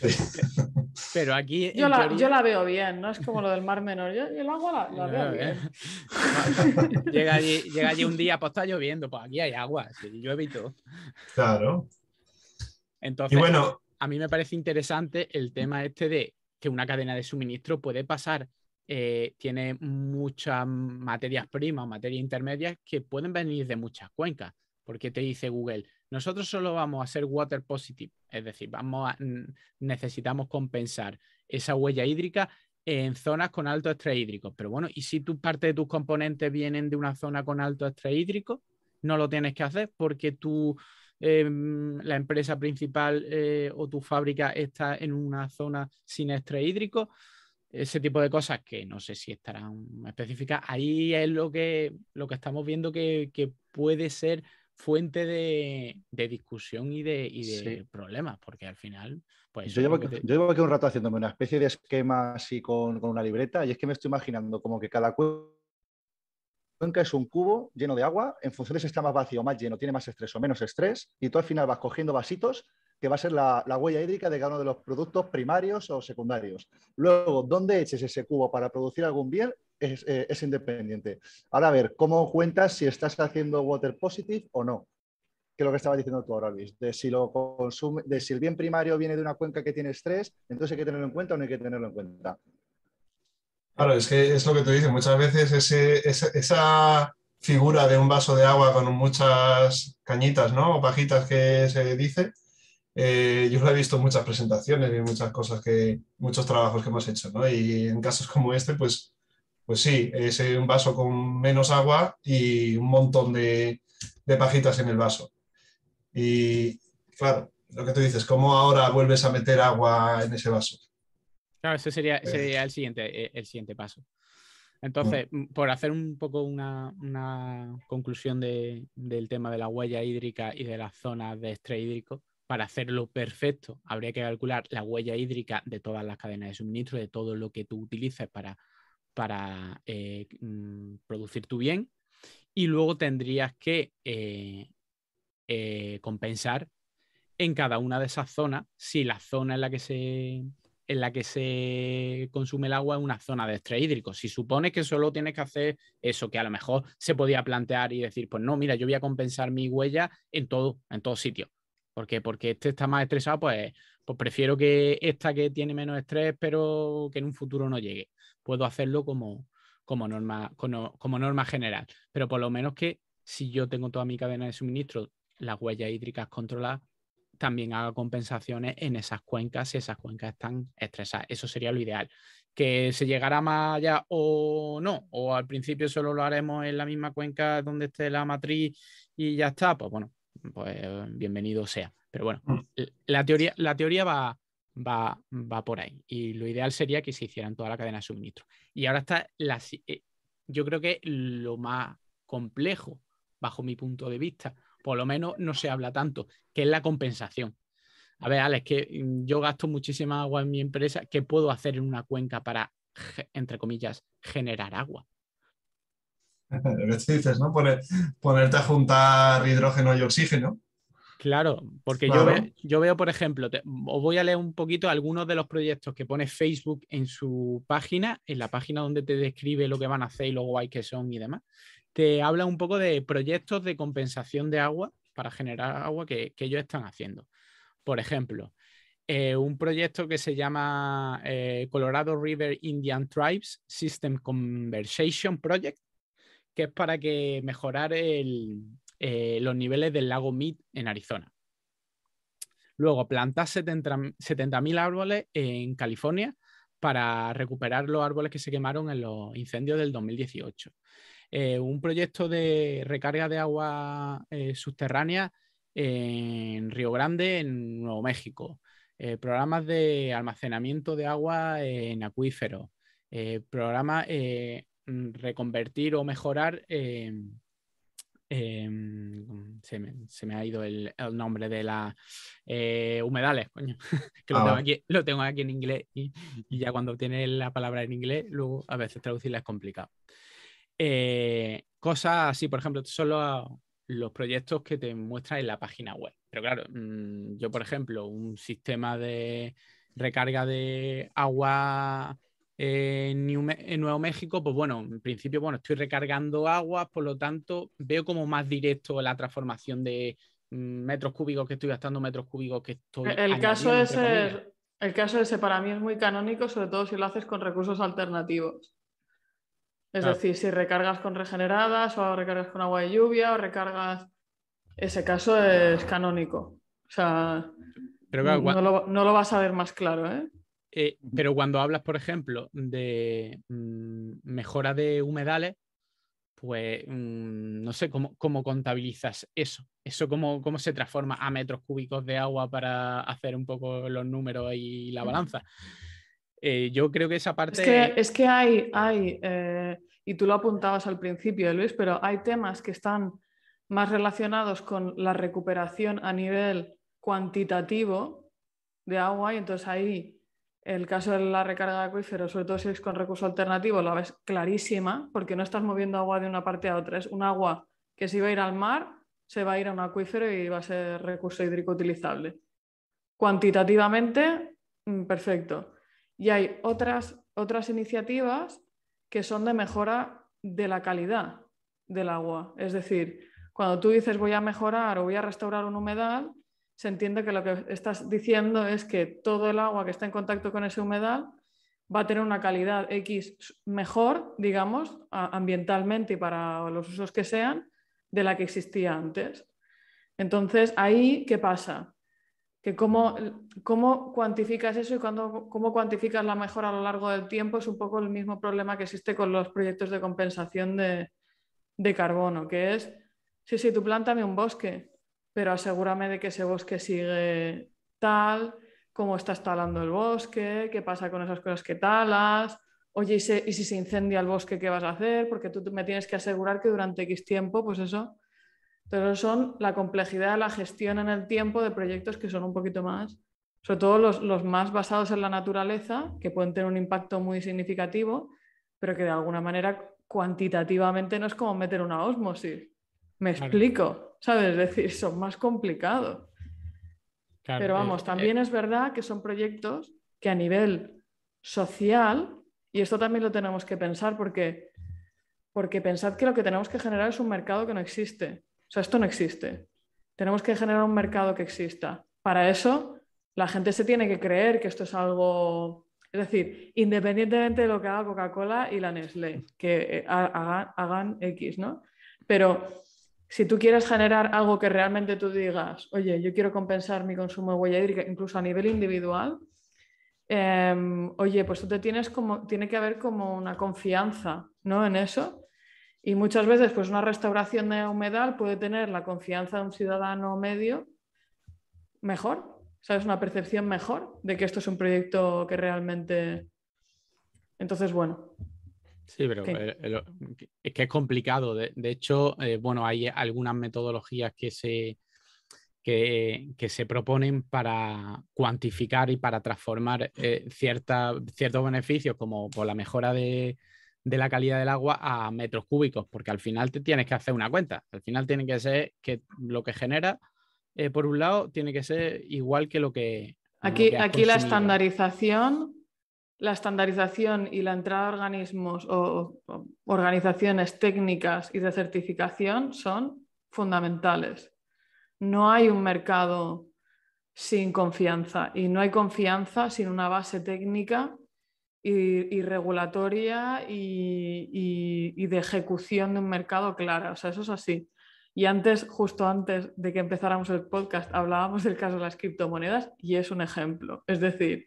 A: Pero aquí. Yo la,
C: veo bien, ¿no? Es como lo del Mar Menor. Yo, el agua la, veo bien. ¿eh? llega, allí, un día,
A: pues está lloviendo, pues aquí hay agua, si llueve Claro. Entonces, bueno, a mí me parece interesante el tema este de que una cadena de suministro puede pasar eh, tiene muchas materias primas materias intermedias que pueden venir de muchas cuencas, porque te dice Google, nosotros solo vamos a ser water positive, es decir, vamos necesitamos compensar esa huella hídrica en zonas con alto estrés hídrico. Pero bueno, ¿y si tu parte de tus componentes vienen de una zona con alto estrés hídrico? No lo tienes que hacer porque tú, em, la empresa principal eh, o tu fábrica está en una zona sin estrés hídrico ese tipo de cosas que no sé si estarán específicas, ahí es lo que, lo que estamos viendo que, que puede ser fuente de, de discusión y de, y de problemas, porque al final... Pues, yo, llevo
B: aquí, un rato haciéndome una especie de esquema así con, con una libreta y es que me estoy imaginando como que cada cuenca es un cubo lleno de agua, en función de si está más vacío o más lleno, tiene más estrés o menos estrés, y tú al final vas cogiendo vasitos que va a ser la, huella hídrica de cada uno de los productos primarios o secundarios. Luego, dónde eches ese cubo para producir algún bien eh, es, independiente. Ahora, a ver, ¿cómo cuentas si estás haciendo water positive o no? que es lo que estaba diciendo tú ahora, Luis, de si, el bien primario viene de una cuenca que tiene estrés, entonces hay que tenerlo en cuenta o no hay que tenerlo en cuenta.
D: Claro, es que es lo que tú dices, muchas veces esa, esa, figura de un vaso de agua con muchas cañitas, ¿no? O pajitas que se dice, eh, yo lo he visto en muchas presentaciones y muchas cosas que, muchos trabajos que hemos hecho, Y en casos como este, pues, pues sí, es un vaso con menos agua y un montón de, pajitas en el vaso. Y claro, lo que tú dices, ¿cómo ahora vuelves a meter agua en ese vaso?
A: Claro, ese sería, eh. sería el, siguiente, eh, el siguiente paso. Entonces, mm. Mm, por hacer un poco una, conclusión del tema de la huella hídrica y de las zonas de estrés hídrico, para hacerlo perfecto, habría que calcular la huella hídrica de todas las cadenas de suministro, de todo lo que tú utilices para, eh, mm, producir tu bien. Y luego tendrías que eh, eh, compensar en cada una de esas zonas si la zona en la que se en la que se consume el agua es una zona de estrés hídrico. Si supones que solo tienes que hacer eso, que a lo mejor se podía plantear y decir, pues no, mira, yo voy a compensar mi huella en todo, en todo sitio porque Porque este está más estresado, pues, pues prefiero que esta que tiene menos estrés, pero que en un futuro no llegue. Puedo hacerlo como, como, norma, como, como norma general, pero por lo menos que si yo tengo toda mi cadena de suministro, las huellas hídricas controladas, también haga compensaciones en esas cuencas si esas cuencas están estresadas. Eso sería lo ideal. Que se llegara más allá o no, o al principio solo lo haremos en la misma cuenca donde esté la matriz y ya está, pues bueno, pues bienvenido sea. Pero bueno, mm. la teoría, la teoría va, va, va por ahí y lo ideal sería que se hicieran toda la cadena de suministro. Y ahora está, la, eh, yo creo que lo más complejo, bajo mi punto de vista, por lo menos no se habla tanto, que es la compensación. A ver, Alex, que mm, yo gasto muchísima agua en mi empresa, ¿qué puedo hacer en una cuenca para, entre comillas, generar agua?
D: Lo que tú dices, ¿no? Poner, ponerte a juntar hidrógeno y oxígeno.
A: Claro, porque Yo, yo, veo, por ejemplo, os voy a leer un poquito algunos de los proyectos que pone Facebook en su página, en la página donde te describe lo que van a hacer y lo guay que son y demás. Te habla un poco de proyectos de compensación de agua para generar agua que, ellos están haciendo. Por ejemplo, eh, un proyecto que se llama eh, Colorado River Indian Tribes System Conversation Project, que es para que mejorar eh, los niveles del lago Mead en Arizona. Luego, plantar 70.000 árboles en California para recuperar los árboles que se quemaron en los incendios del 2018. Eh, un proyecto de recarga de agua eh, subterránea en Río Grande, en Nuevo México. programas de almacenamiento de agua en acuíferos. programas Mm, reconvertir o mejorar. Em, em, se, me, ha ido el, nombre de las eh, humedales, coño, que ah, lo, tengo aquí, en inglés y, ya cuando tienes la palabra en inglés, luego a veces traducirla es complicado. Eh, cosas así, por ejemplo, son los, proyectos que te muestran en la página web. Pero claro, mm, yo, por ejemplo, un sistema de recarga de agua eh, en, Nuevo México, pues bueno, en principio, bueno, estoy recargando aguas, por lo tanto, veo como más directo la transformación de mm, metros cúbicos que estoy gastando, metros cúbicos que estoy. El caso es
C: el caso ese para mí es muy canónico, sobre todo si lo haces con recursos alternativos. Es decir, si recargas con regeneradas o recargas con agua de lluvia o recargas... Ese caso es canónico. O sea, Pero no, lo, no, lo, vas a ver más claro. ¿eh?
A: Eh, pero cuando hablas, por ejemplo, de mm, mejora de humedales, pues mm, no sé ¿cómo, contabilizas eso. Eso cómo, cómo se transforma a metros cúbicos de agua para hacer un poco los números y la balanza. Eh, yo creo que esa parte... Es
C: que, hay, hay eh, y tú lo apuntabas al principio, Luis, pero hay temas que están más relacionados con la recuperación a nivel cuantitativo de agua y entonces ahí el caso de la recarga de acuíferos, sobre todo si es con recurso alternativo, la ves clarísima, porque no estás moviendo agua de una parte a otra. Es un agua que si va a ir al mar, se va a ir a un acuífero y va a ser recurso hídrico utilizable. Cuantitativamente, mm, perfecto. Y hay otras, otras iniciativas que son de mejora de la calidad del agua. Es decir, cuando tú dices voy a mejorar o voy a restaurar un humedal, se entiende que lo que estás diciendo es que todo el agua que está en contacto con ese humedal va a tener una calidad X mejor, digamos, ambientalmente y para los usos que sean, de la que existía antes. Entonces, ahí, ¿qué pasa? Que cómo, cómo cuantificas eso y cómo cuantificas la mejora a lo largo del tiempo es un poco el mismo problema que existe con los proyectos de compensación de, de carbono, que es, sí, sí, tú plántame un bosque, pero asegúrame de que ese bosque sigue tal, cómo estás talando el bosque, qué pasa con esas cosas que talas, oye, ¿y, si se incendia el bosque, ¿qué vas a hacer? Porque tú me tienes que asegurar que durante X tiempo, pues eso. Pero son la complejidad de la gestión en el tiempo de proyectos que son un poquito más, sobre todo los, más basados en la naturaleza, que pueden tener un impacto muy significativo, pero que de alguna manera cuantitativamente no es como meter una osmosis. Me explico. ¿sabes? Es decir, son más complicados. Pero vamos, eh, también eh. es... verdad que son proyectos que a nivel social, y esto también lo tenemos que pensar porque, porque pensad que lo que tenemos que generar es un mercado que no existe. O sea, esto no existe. Tenemos que generar un mercado que exista. Para eso, la gente se tiene que creer que esto es algo es decir, independientemente de lo que haga Coca-Cola y la Nestlé, que eh, hagan X, ¿no? Pero si tú quieres generar algo que realmente tú digas, oye, yo quiero compensar mi consumo de huella hídrica, incluso a nivel individual, em, oye, pues tú te tienes como, tiene que haber como una confianza, ¿no? En eso. Y muchas veces, pues una restauración de humedal puede tener la confianza de un ciudadano medio mejor, ¿sabes? Una percepción mejor de que esto es un proyecto que realmente... Entonces, bueno, Sí,
A: pero es eh, eh, que es complicado. De, hecho, eh, bueno, hay algunas metodologías que se, que, se proponen para cuantificar y para transformar ciertos beneficios, como por la mejora de, la calidad del agua a metros cúbicos, porque al final te tienes que hacer una cuenta. Al final tiene que ser que lo que genera, por un lado, tiene que ser igual que lo que... Aquí, aquí la
C: estandarización la estandarización y la entrada a organismos o, organizaciones técnicas y de certificación son fundamentales. No hay un mercado sin confianza y no hay confianza sin una base técnica y, regulatoria y, de ejecución de un mercado clara. O sea, eso es así. Y antes, justo antes de que empezáramos el podcast, hablábamos del caso de las criptomonedas y es un ejemplo. Es decir,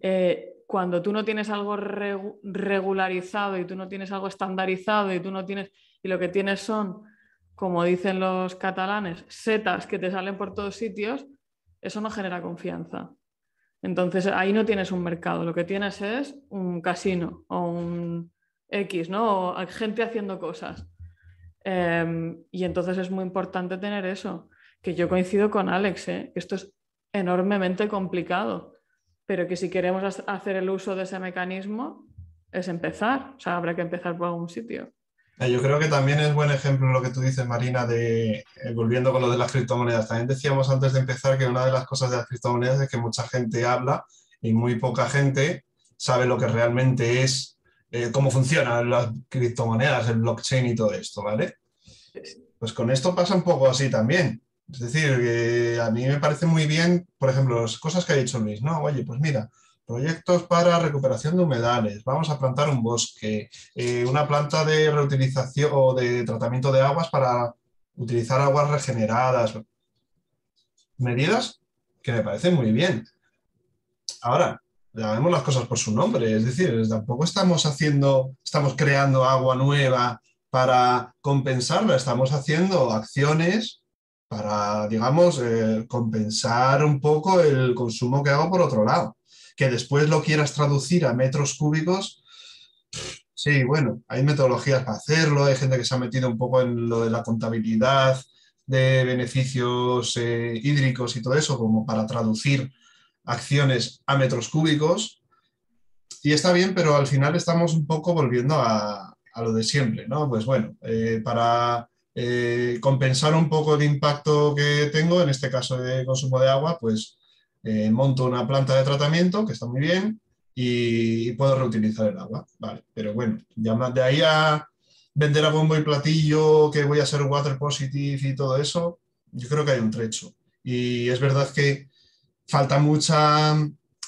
C: eh, cuando tú no tienes algo regularizado y tú no tienes algo estandarizado y tú no tienes, y lo que tienes son, como dicen los catalanes, setas que te salen por todos sitios, eso no genera confianza. Entonces ahí no tienes un mercado, lo que tienes es un casino o un X, ¿no? gente haciendo cosas. Em, y entonces es muy importante tener eso, que yo coincido con Alex, ¿eh? esto es enormemente complicado pero que si queremos hacer el uso de ese mecanismo, es empezar, o sea, habrá que empezar por algún sitio.
D: Ah, yo creo que también es buen ejemplo lo que tú dices, Marina, de eh, volviendo con lo de las criptomonedas. También decíamos antes de empezar que una de las cosas de las criptomonedas es que mucha gente habla y muy poca gente sabe lo que realmente es, eh, cómo funcionan las criptomonedas, el blockchain y todo esto, ¿vale? Pues con esto pasa un poco así también. Es decir, que a mí me parece muy bien, por ejemplo, las cosas que ha dicho Luis, ¿no? Oye, pues mira, proyectos para recuperación de humedales, vamos a plantar un bosque, eh, una planta de reutilización o de tratamiento de aguas para utilizar aguas regeneradas. Medidas que me parecen muy bien. Ahora, damos las cosas por su nombre, es decir, tampoco estamos haciendo, estamos creando agua nueva para compensarla, estamos haciendo acciones para, digamos, eh, compensar un poco el consumo que hago por otro lado. Que después lo quieras traducir a metros cúbicos, sí, bueno, hay metodologías para hacerlo, hay gente que se ha metido un poco en lo de la contabilidad de beneficios eh, hídricos y todo eso, como para traducir acciones a metros cúbicos. Y está bien, pero al final estamos un poco volviendo a, lo de siempre, ¿no? Pues bueno, eh, para eh, compensar un poco el impacto que tengo, en este caso de consumo de agua, pues eh, monto una planta de tratamiento que está muy bien y, puedo reutilizar el agua. Vale, pero bueno, ya más de ahí a vender a bombo y platillo que voy a ser water positive y todo eso, yo creo que hay un trecho. Y es verdad que falta mucha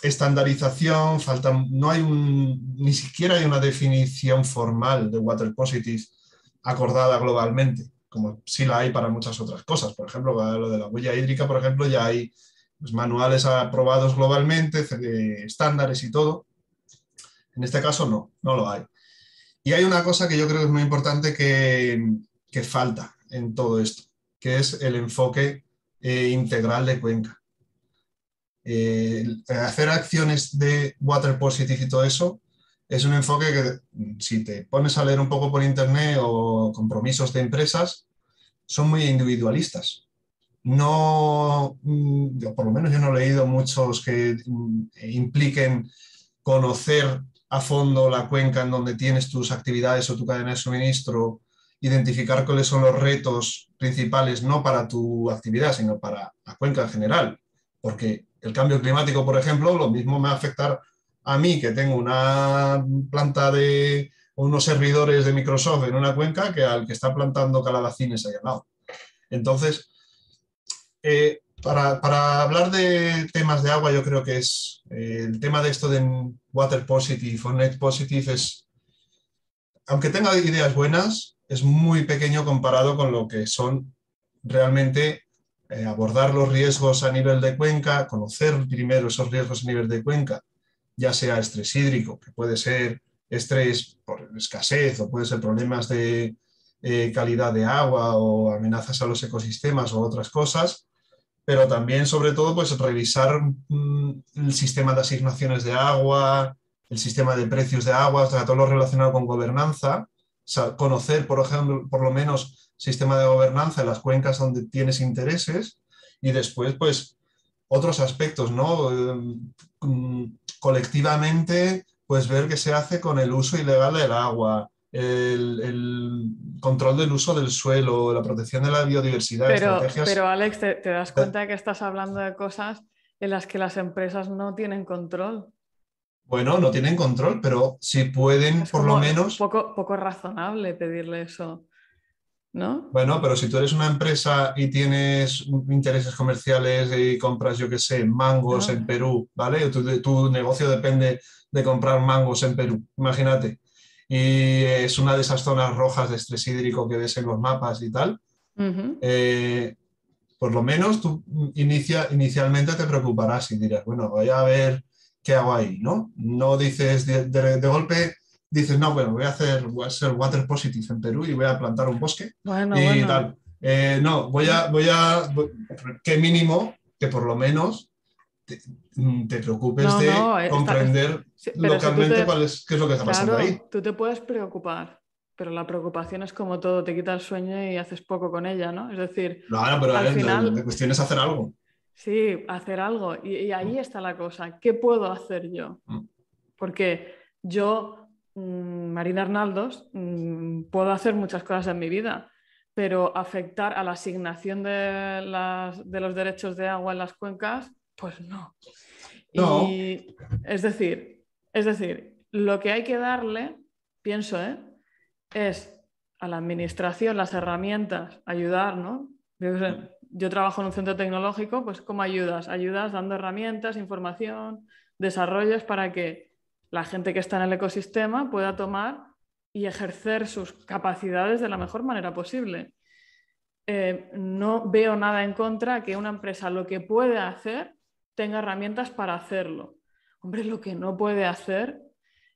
D: estandarización, falta, no hay un, ni siquiera hay una definición formal de water positive acordada globalmente como sí la hay para muchas otras cosas. Por ejemplo, lo de la huella hídrica, por ejemplo, ya hay pues, manuales aprobados globalmente, eh, estándares y todo. En este caso no, no lo hay. Y hay una cosa que yo creo que es muy importante que, falta en todo esto, que es el enfoque eh, integral de Cuenca. Eh, hacer acciones de water positive y todo eso es un enfoque que mm, si te pones a leer un poco por internet o compromisos de empresas, son muy individualistas. No, mm, por lo menos yo no he leído muchos que mm, impliquen conocer a fondo la cuenca en donde tienes tus actividades o tu cadena de suministro, identificar cuáles son los retos principales, no para tu actividad, sino para la cuenca en general. Porque el cambio climático, por ejemplo, lo mismo me va a afectar a mí que tengo una planta de unos servidores de Microsoft en una cuenca que al que está plantando calabacines ha al lado. Entonces, eh, para, hablar de temas de agua, yo creo que es eh, el tema de esto de Water Positive o Net Positive es, aunque tenga ideas buenas, es muy pequeño comparado con lo que son realmente eh, abordar los riesgos a nivel de cuenca, conocer primero esos riesgos a nivel de cuenca, ya sea estrés hídrico, que puede ser estrés por escasez o puede ser problemas de eh, calidad de agua o amenazas a los ecosistemas o otras cosas, pero también sobre todo pues revisar mm, el sistema de asignaciones de agua, el sistema de precios de agua, o todo lo relacionado con gobernanza, conocer por ejemplo por lo menos sistema de gobernanza en las cuencas donde tienes intereses y después pues otros aspectos, ¿no? Eh, mm, colectivamente, pues ver qué se hace con el uso ilegal del agua, el, control del uso del suelo, la protección de la biodiversidad. Pero,
C: Alex, te, das cuenta que estás hablando de cosas en las que las empresas no tienen control.
D: Bueno, no tienen control, pero si pueden, por lo menos.
C: Poco, poco razonable pedirle eso
D: bueno, pero si tú eres una empresa y tienes intereses comerciales y compras, yo qué sé, mangos ah. en Perú, ¿vale? Tu, tu negocio depende de comprar mangos en Perú, imagínate. Y es una de esas zonas rojas de estrés hídrico que ves en los mapas y tal. Eh, por lo menos tú inicia, inicialmente te preocuparás y dirás, bueno, voy a ver qué hago ahí, ¿no? No dices de golpe, dices, no, bueno, voy a hacer ser water positive en Perú y voy a plantar un bosque y tal. Eh, no, voy a, voy a, qué mínimo que por lo menos te, preocupes de eh, comprender localmente cuál es, qué es lo que está pasando ahí.
C: Tú te puedes preocupar, pero la preocupación es como todo, te quita el sueño y haces poco con ella, ¿no? Es decir, pero al final... la, cuestión es hacer algo. Sí, hacer algo. y, ahí mm. está la cosa. ¿Qué puedo hacer yo? Mm. Porque yo Mm, Marina Arnaldos, mm, puedo hacer muchas cosas en mi vida, pero afectar a la asignación de, los derechos de agua en las cuencas, pues no. no. es decir, es decir, lo que hay que darle, pienso, ¿eh? es a la administración las herramientas, ayudar, ¿no? Yo, yo trabajo en un centro tecnológico, pues ¿cómo ayudas? Ayudas dando herramientas, información, desarrollos para que la gente que está en el ecosistema pueda tomar y ejercer sus capacidades de la mejor manera posible. Eh, no veo nada en contra que una empresa lo que puede hacer tenga herramientas para hacerlo. Hombre, lo que no puede hacer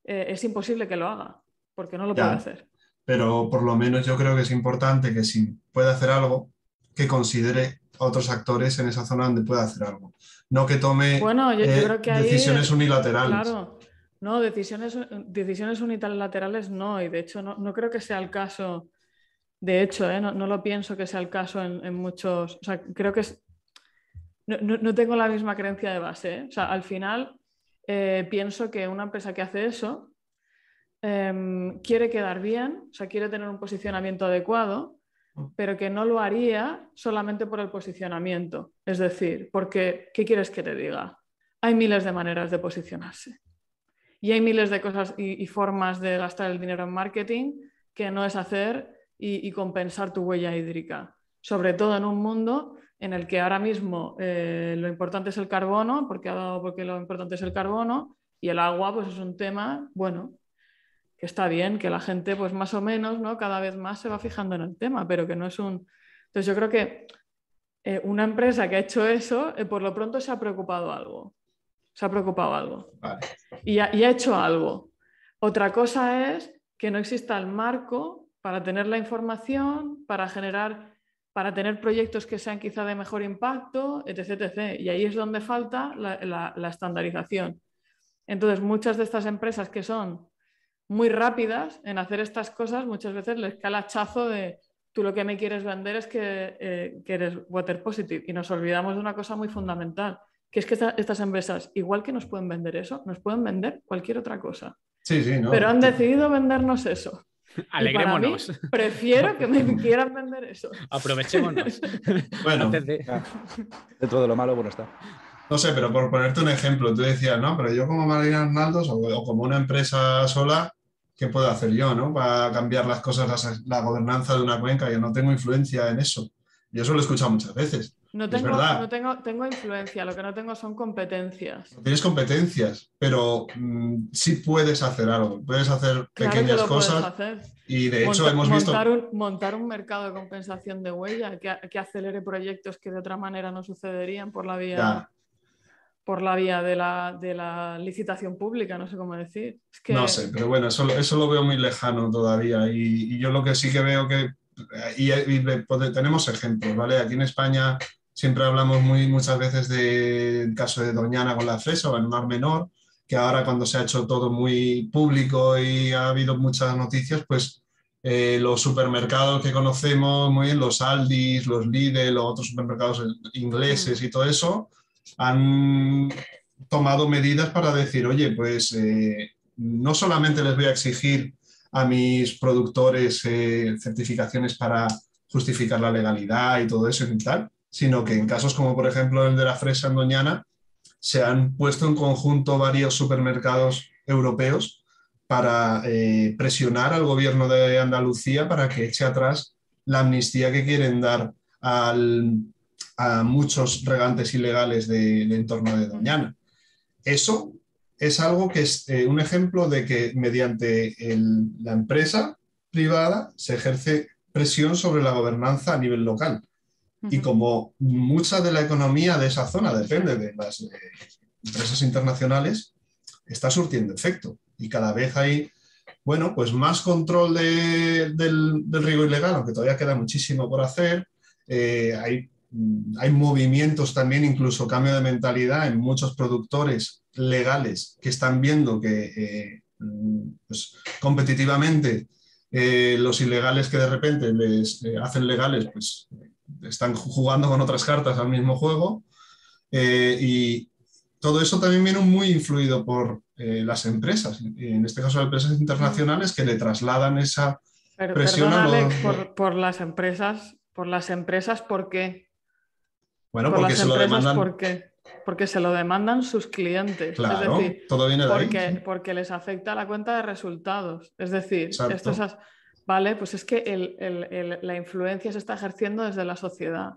C: eh, es imposible que lo haga, porque no lo puede hacer.
D: Pero por lo menos yo creo que es importante que si puede hacer algo, que considere a otros actores en esa zona donde pueda hacer algo. No que tome eh, decisiones unilaterales.
C: No, decisiones, decisiones unilaterales no, y de hecho no, creo que sea el caso, de hecho, ¿eh? no, lo pienso que sea el caso en, muchos, o sea, creo que no, tengo la misma creencia de base, ¿eh? o sea, al final eh, pienso que una empresa que hace eso em, quiere quedar bien, o sea, quiere tener un posicionamiento adecuado, mm. pero que no lo haría solamente por el posicionamiento, es decir, porque, ¿qué quieres que te diga? Hay miles de maneras de posicionarse y hay miles de cosas y, formas de gastar el dinero en marketing que no es hacer y, compensar tu huella hídrica, sobre todo en un mundo en el que ahora mismo eh, lo importante es el carbono, porque ha porque lo importante es el carbono, y el agua pues es un tema, bueno, que está bien, que la gente pues más o menos, ¿no? Cada vez más se va fijando en el tema, pero que no es un... Entonces yo creo que eh, una empresa que ha hecho eso, eh, por lo pronto se ha preocupado algo se ha preocupado algo y, ha, hecho algo. Otra cosa es que no exista el marco para tener la información, para generar, para tener proyectos que sean quizá de mejor impacto, etc. Y ahí es donde falta la, estandarización. Entonces, muchas de estas empresas que son muy rápidas en hacer estas cosas, muchas veces les cae el hachazo de tú lo que me quieres vender es que, eh, que eres water positive. Y nos olvidamos de una cosa muy fundamental, que es que estas empresas, igual que nos pueden vender eso, nos pueden vender cualquier otra cosa.
A: Sí, sí, no. Pero han
C: decidido vendernos eso.
A: Alegrémonos.
C: prefiero que me quieran vender eso. Aprovechémonos.
D: bueno, de... todo lo malo, bueno está. No sé, pero por ponerte un ejemplo, tú decías, no, pero yo como Marina Arnaldo o, como una empresa sola, ¿qué puedo hacer yo, no? Para cambiar las cosas, la, la gobernanza de una cuenca, yo no tengo influencia en eso. Yo eso lo he escuchado muchas veces.
C: No tengo, no tengo, tengo, influencia, lo que no tengo son competencias.
D: tienes competencias, pero si mm, sí puedes hacer algo, puedes hacer pequeñas cosas. Y de hecho hemos visto...
C: Montar un, mercado de compensación de huella que, acelere proyectos que de otra manera no sucederían por la vía, por la vía de, la, licitación pública, no sé cómo decir. No sé, pero
D: bueno, eso, lo veo muy lejano todavía. Y, yo lo que sí que veo que... Pues, tenemos ejemplos, ¿vale? Aquí en España Siempre hablamos muy, muchas veces del caso de Doñana con la fresa o el mar menor, que ahora cuando se ha hecho todo muy público y ha habido muchas noticias, pues eh, los supermercados que conocemos muy bien, los Aldis, los Lidl, los otros supermercados ingleses y todo eso, han tomado medidas para decir, oye, pues eh, no solamente les voy a exigir a mis productores eh, certificaciones para justificar la legalidad y todo eso y tal, sino que en casos como por ejemplo el de la fresa Doñana, se han puesto en conjunto varios supermercados europeos para eh, presionar al gobierno de Andalucía para que eche atrás la amnistía que quieren dar a muchos regantes ilegales del entorno de Doñana. Eso es algo que es eh, un ejemplo de que mediante la empresa privada se ejerce presión sobre la gobernanza a nivel local. Y como mucha de la economía de esa zona depende de las eh, empresas internacionales, está surtiendo efecto. Y cada vez hay, bueno, pues más control del, riego ilegal, aunque todavía queda muchísimo por hacer. Eh, mm, hay, movimientos también, incluso cambio de mentalidad en muchos productores legales que están viendo que eh, mm, pues, competitivamente los ilegales que de repente les hacen legales, pues están jugando con otras cartas al mismo juego. Eh, y todo eso también viene muy influido por eh, las empresas, en este caso las empresas internacionales que le trasladan esa
C: presión a los... Alex, por, por, las empresas, por las empresas, ¿por qué? Bueno, por porque se lo demandan. ¿por qué? Porque se lo demandan sus clientes. Claro, todo viene de porque, ahí, porque les afecta la cuenta de resultados. Es decir, estas ¿vale? Pues es que la influencia se está ejerciendo desde la sociedad,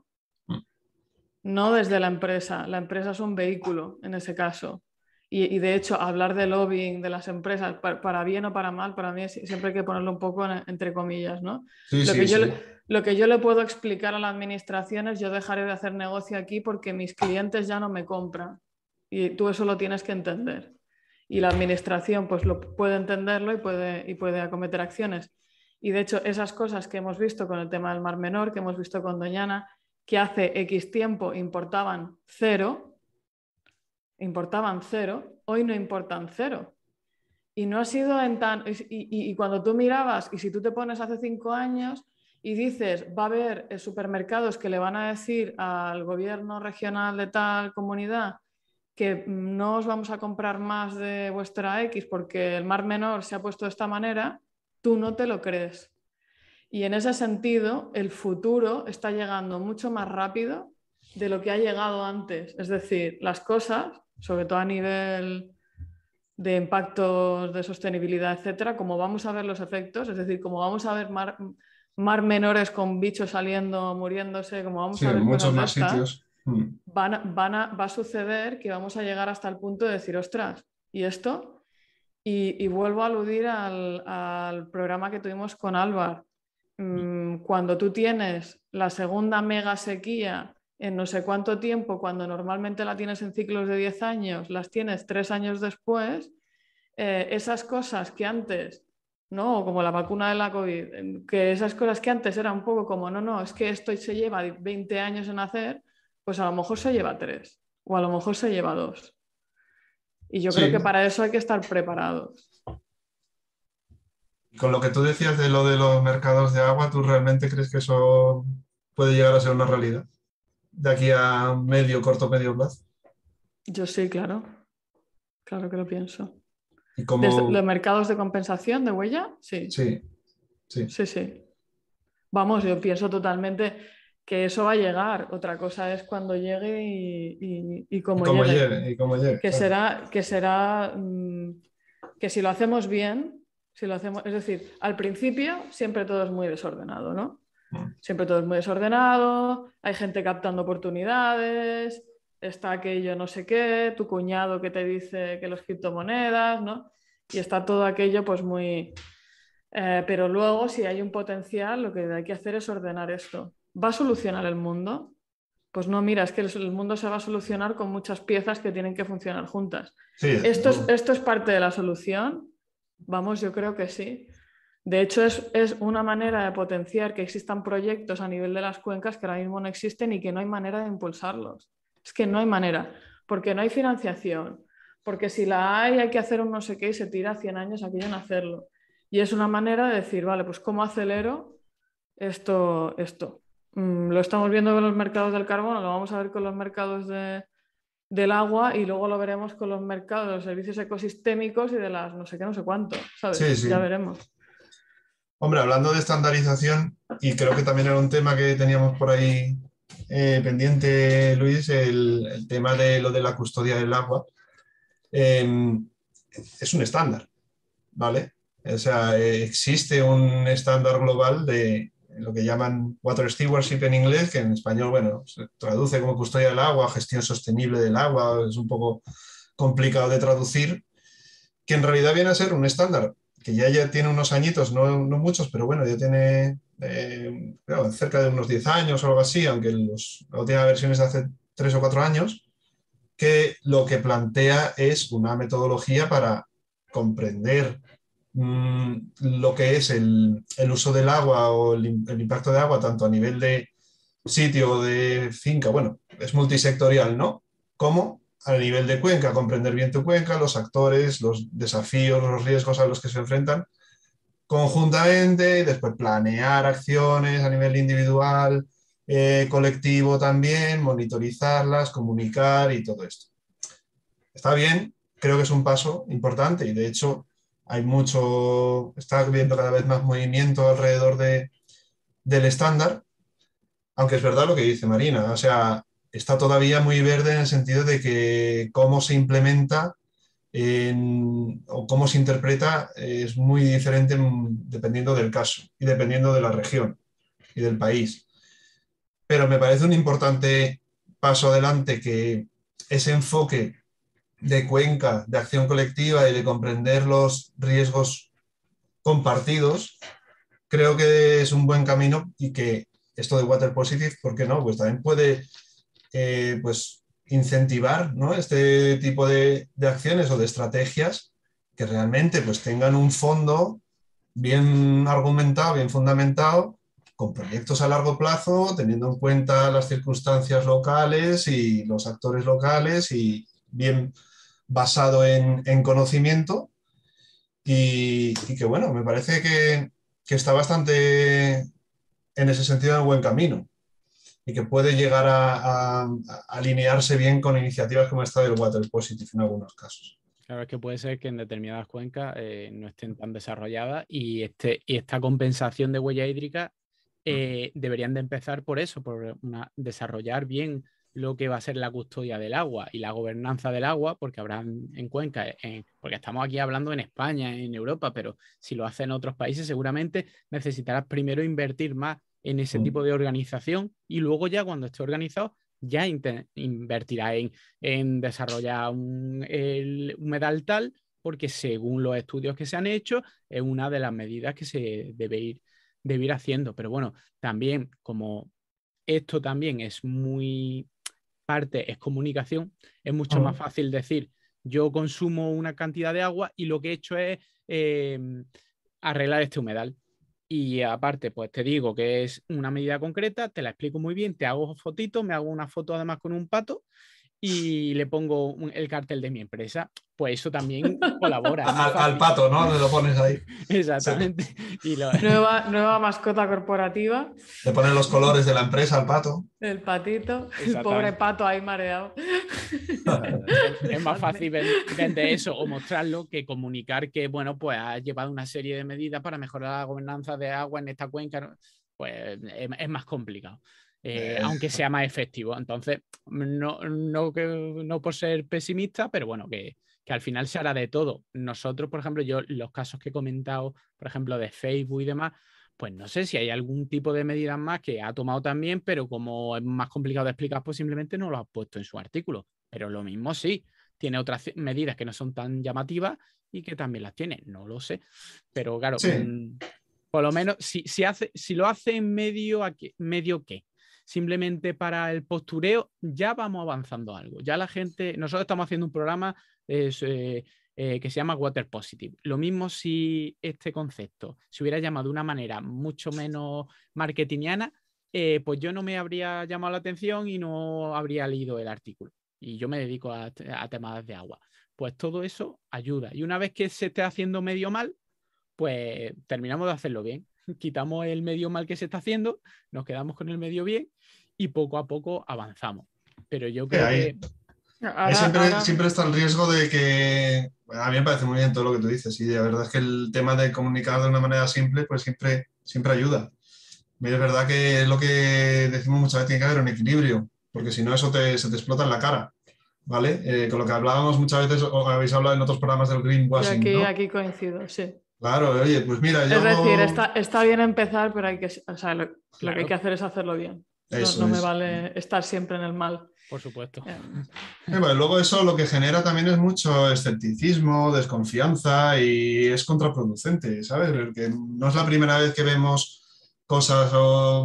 C: mm. no desde la empresa. La empresa es un vehículo en ese caso. Y, de hecho, hablar de lobbying de las empresas, para, bien o para mal, para mí siempre hay que ponerlo un poco entre comillas, ¿no? lo, que yo, le puedo explicar a la administración es yo dejaré de hacer negocio aquí porque mis clientes ya no me compran. Y tú eso lo tienes que entender. Y la administración pues lo puede entenderlo y puede, y puede acometer acciones. Y de hecho, esas cosas que hemos visto con el tema del Mar Menor, que hemos visto con Doñana, que hace X tiempo importaban cero, importaban cero, hoy no importan cero. Y no ha sido en tan. Y, y cuando tú mirabas, y si tú te pones hace cinco años y dices, va a haber eh, supermercados que le van a decir al gobierno regional de tal comunidad que mm, no os vamos a comprar más de vuestra X porque el mar menor se ha puesto de esta manera, tú no te lo crees. Y en ese sentido, el futuro está llegando mucho más rápido de lo que ha llegado antes. Es decir, las cosas, sobre todo a nivel de impactos de sostenibilidad, etcétera, como vamos a ver los efectos, es decir, como vamos a ver mar, menores con bichos saliendo, muriéndose, como vamos a ver muchos más sitios. Mm. van va a suceder que vamos a llegar hasta el punto de decir, ostras, ¿y esto? Y, vuelvo a aludir al, programa que tuvimos con Álvaro. Mm, cuando tú tienes la segunda mega sequía en no sé cuánto tiempo, cuando normalmente la tienes en ciclos de 10 años, las tienes tres años después, eh, esas cosas que antes, ¿no? Como la vacuna de la COVID, em, que esas cosas que antes eran un poco como, no, no, es que esto se lleva 20 años en hacer, pues a lo mejor se lleva tres o a lo mejor se lleva dos. Y yo creo que para eso hay que estar preparados.
D: Con lo que tú decías de lo de los mercados de agua, ¿tú realmente crees que eso puede llegar a ser una realidad? De aquí a medio, corto, medio plazo.
C: Yo sí, claro. Claro que lo pienso. los mercados de compensación de huella, sí. Sí, sí. Sí, sí. Vamos, yo pienso totalmente que eso va a llegar. Otra cosa es cuando llegue y, cómo como llegue. que, será, que será mm, que si lo hacemos bien, si lo hacemos, es decir, al principio siempre todo es muy desordenado, ¿no? Mm. Siempre todo es muy desordenado, hay gente captando oportunidades, está aquello no sé qué, tu cuñado que te dice que los criptomonedas, ¿no? Y está todo aquello pues muy... Eh, pero luego si hay un potencial, lo que hay que hacer es ordenar esto ¿va a solucionar el mundo? Pues no, mira, es que el mundo se va a solucionar con muchas piezas que tienen que funcionar juntas. esto, es, esto es parte de la solución. Vamos, yo creo que sí. De hecho, es, es, una manera de potenciar que existan proyectos a nivel de las cuencas que ahora mismo no existen y que no hay manera de impulsarlos. Es que no hay manera, porque no hay financiación, porque si la hay hay que hacer un no sé qué y se tira 100 años aquí en hacerlo. Y es una manera de decir, vale, pues ¿cómo acelero esto? esto? Mm, lo estamos viendo con los mercados del carbono, lo vamos a ver con los mercados del agua y luego lo veremos con los mercados de los servicios ecosistémicos y de las no sé qué, no sé cuánto, Ya veremos.
D: Hombre, hablando de estandarización, y creo que también era un tema que teníamos por ahí eh, pendiente, Luis, el, tema de lo de la custodia del agua, em, es un estándar, ¿vale? O sea, eh, existe un estándar global de, lo que llaman water stewardship en inglés, que en español, bueno, se traduce como custodia del agua, gestión sostenible del agua, es un poco complicado de traducir, que en realidad viene a ser un estándar, que ya, ya tiene unos añitos, no, no muchos, pero bueno, ya tiene eh, cerca de unos 10 años o algo así, aunque los, la última versión es de hace 3 o 4 años, que lo que plantea es una metodología para comprender Mm, lo que es el, uso del agua o el, impacto de agua, tanto a nivel de sitio o de finca, bueno, es multisectorial, ¿no? Como a nivel de cuenca, comprender bien tu cuenca, los actores, los desafíos, los riesgos a los que se enfrentan conjuntamente, y después planear acciones a nivel individual, eh, colectivo también, monitorizarlas, comunicar y todo esto. Está bien, creo que es un paso importante y de hecho hay mucho, está viendo cada vez más movimiento alrededor de, del estándar, aunque es verdad lo que dice Marina, o sea, está todavía muy verde en el sentido de que cómo se implementa o cómo se interpreta es muy diferente dependiendo del caso y dependiendo de la región y del país. Pero me parece un importante paso adelante que ese enfoque de Cuenca, de acción colectiva y de comprender los riesgos compartidos, creo que es un buen camino y que esto de Water Positive, ¿por qué no? Pues también puede eh, pues incentivar este tipo de, de, acciones o de estrategias que realmente pues, tengan un fondo bien argumentado, bien fundamentado, con proyectos a largo plazo, teniendo en cuenta las circunstancias locales y los actores locales y bien basado en, en conocimiento y, que, bueno, me parece que, que está bastante en ese sentido en buen camino y que puede llegar a, alinearse bien con iniciativas como esta del Water Positive en algunos casos.
A: Claro, es que puede ser que en determinadas cuencas eh, no estén tan desarrolladas y, este, y esta compensación de huella hídrica mm. eh, deberían de empezar por eso, por desarrollar bien lo que va a ser la custodia del agua y la gobernanza del agua, porque habrá en Cuenca, porque estamos aquí hablando en España, en Europa, pero si lo hacen otros países, seguramente necesitarás primero invertir más en ese mm. tipo de organización y luego ya cuando esté organizado ya invertirá en, en desarrollar un, el, un medal tal, porque según los estudios que se han hecho, es una de las medidas que se debe ir, debe ir haciendo. Pero bueno, también como esto también es muy parte es comunicación, es mucho más mm. fácil decir, yo consumo una cantidad de agua y lo que he hecho es em, arreglar este humedal. Y aparte, pues te digo que es una medida concreta, te la explico muy bien, te hago fotito me hago una foto además con un pato y le pongo el cartel de mi empresa, pues eso también colabora. al,
D: pato, ¿no? Le lo pones ahí. Exactamente. Y nueva,
C: nueva mascota corporativa.
D: Le ponen los colores de la empresa al pato.
C: El patito, el pobre pato ahí mareado. es más
A: fácil vender eso o mostrarlo que comunicar que, bueno, pues ha llevado una serie de medidas para mejorar la gobernanza de agua en esta cuenca. Pues es más complicado. Eh, eh. aunque sea más efectivo. Entonces, no, por ser pesimista, pero bueno, que, al final se hará de todo. Nosotros, por ejemplo, yo los casos que he comentado, por ejemplo, de Facebook y demás, pues no sé si hay algún tipo de medidas más que ha tomado también, pero como es más complicado de explicar, pues simplemente no lo ha puesto en su artículo. Pero lo mismo sí, tiene otras medidas que no son tan llamativas y que también las tiene, no lo sé. Pero claro, mm, por lo menos si, hace, si lo hace en medio a medio qué, simplemente para el postureo, ya vamos avanzando algo. Ya la gente, nosotros estamos haciendo un programa eh, eh, que se llama Water Positive. Lo mismo si este concepto se hubiera llamado de una manera mucho menos marketingiana, eh, pues yo no me habría llamado la atención y no habría leído el artículo. Y yo me dedico a, a temas de agua. Pues todo eso ayuda. Y una vez que se esté haciendo medio mal, pues terminamos de hacerlo bien. Quitamos el medio mal que se está haciendo, nos quedamos con el medio bien y poco a poco avanzamos. Pero yo creo que... siempre, está el
D: riesgo de que... Bueno, a mí me parece muy bien todo lo que tú dices y la verdad es que el tema de comunicar de una manera simple pues siempre, siempre ayuda. Y es verdad que es lo que decimos muchas veces, tiene que haber un equilibrio, porque si no eso se te explota en la cara. ¿Vale? Eh, con lo que hablábamos muchas veces, habéis hablado en otros programas del greenwashing. Aquí, ¿no? aquí
C: coincido, sí.
D: Claro, oye, pues mira, yo... Es decir, está,
C: está bien empezar, pero hay que, lo, que hay que hacer es hacerlo bien no, me vale estar siempre en el mal. Por supuesto. Eh,
D: eh, luego eso lo que genera también es mucho escepticismo, desconfianza y es contraproducente, ¿sabes? Porque no es la primera vez que vemos cosas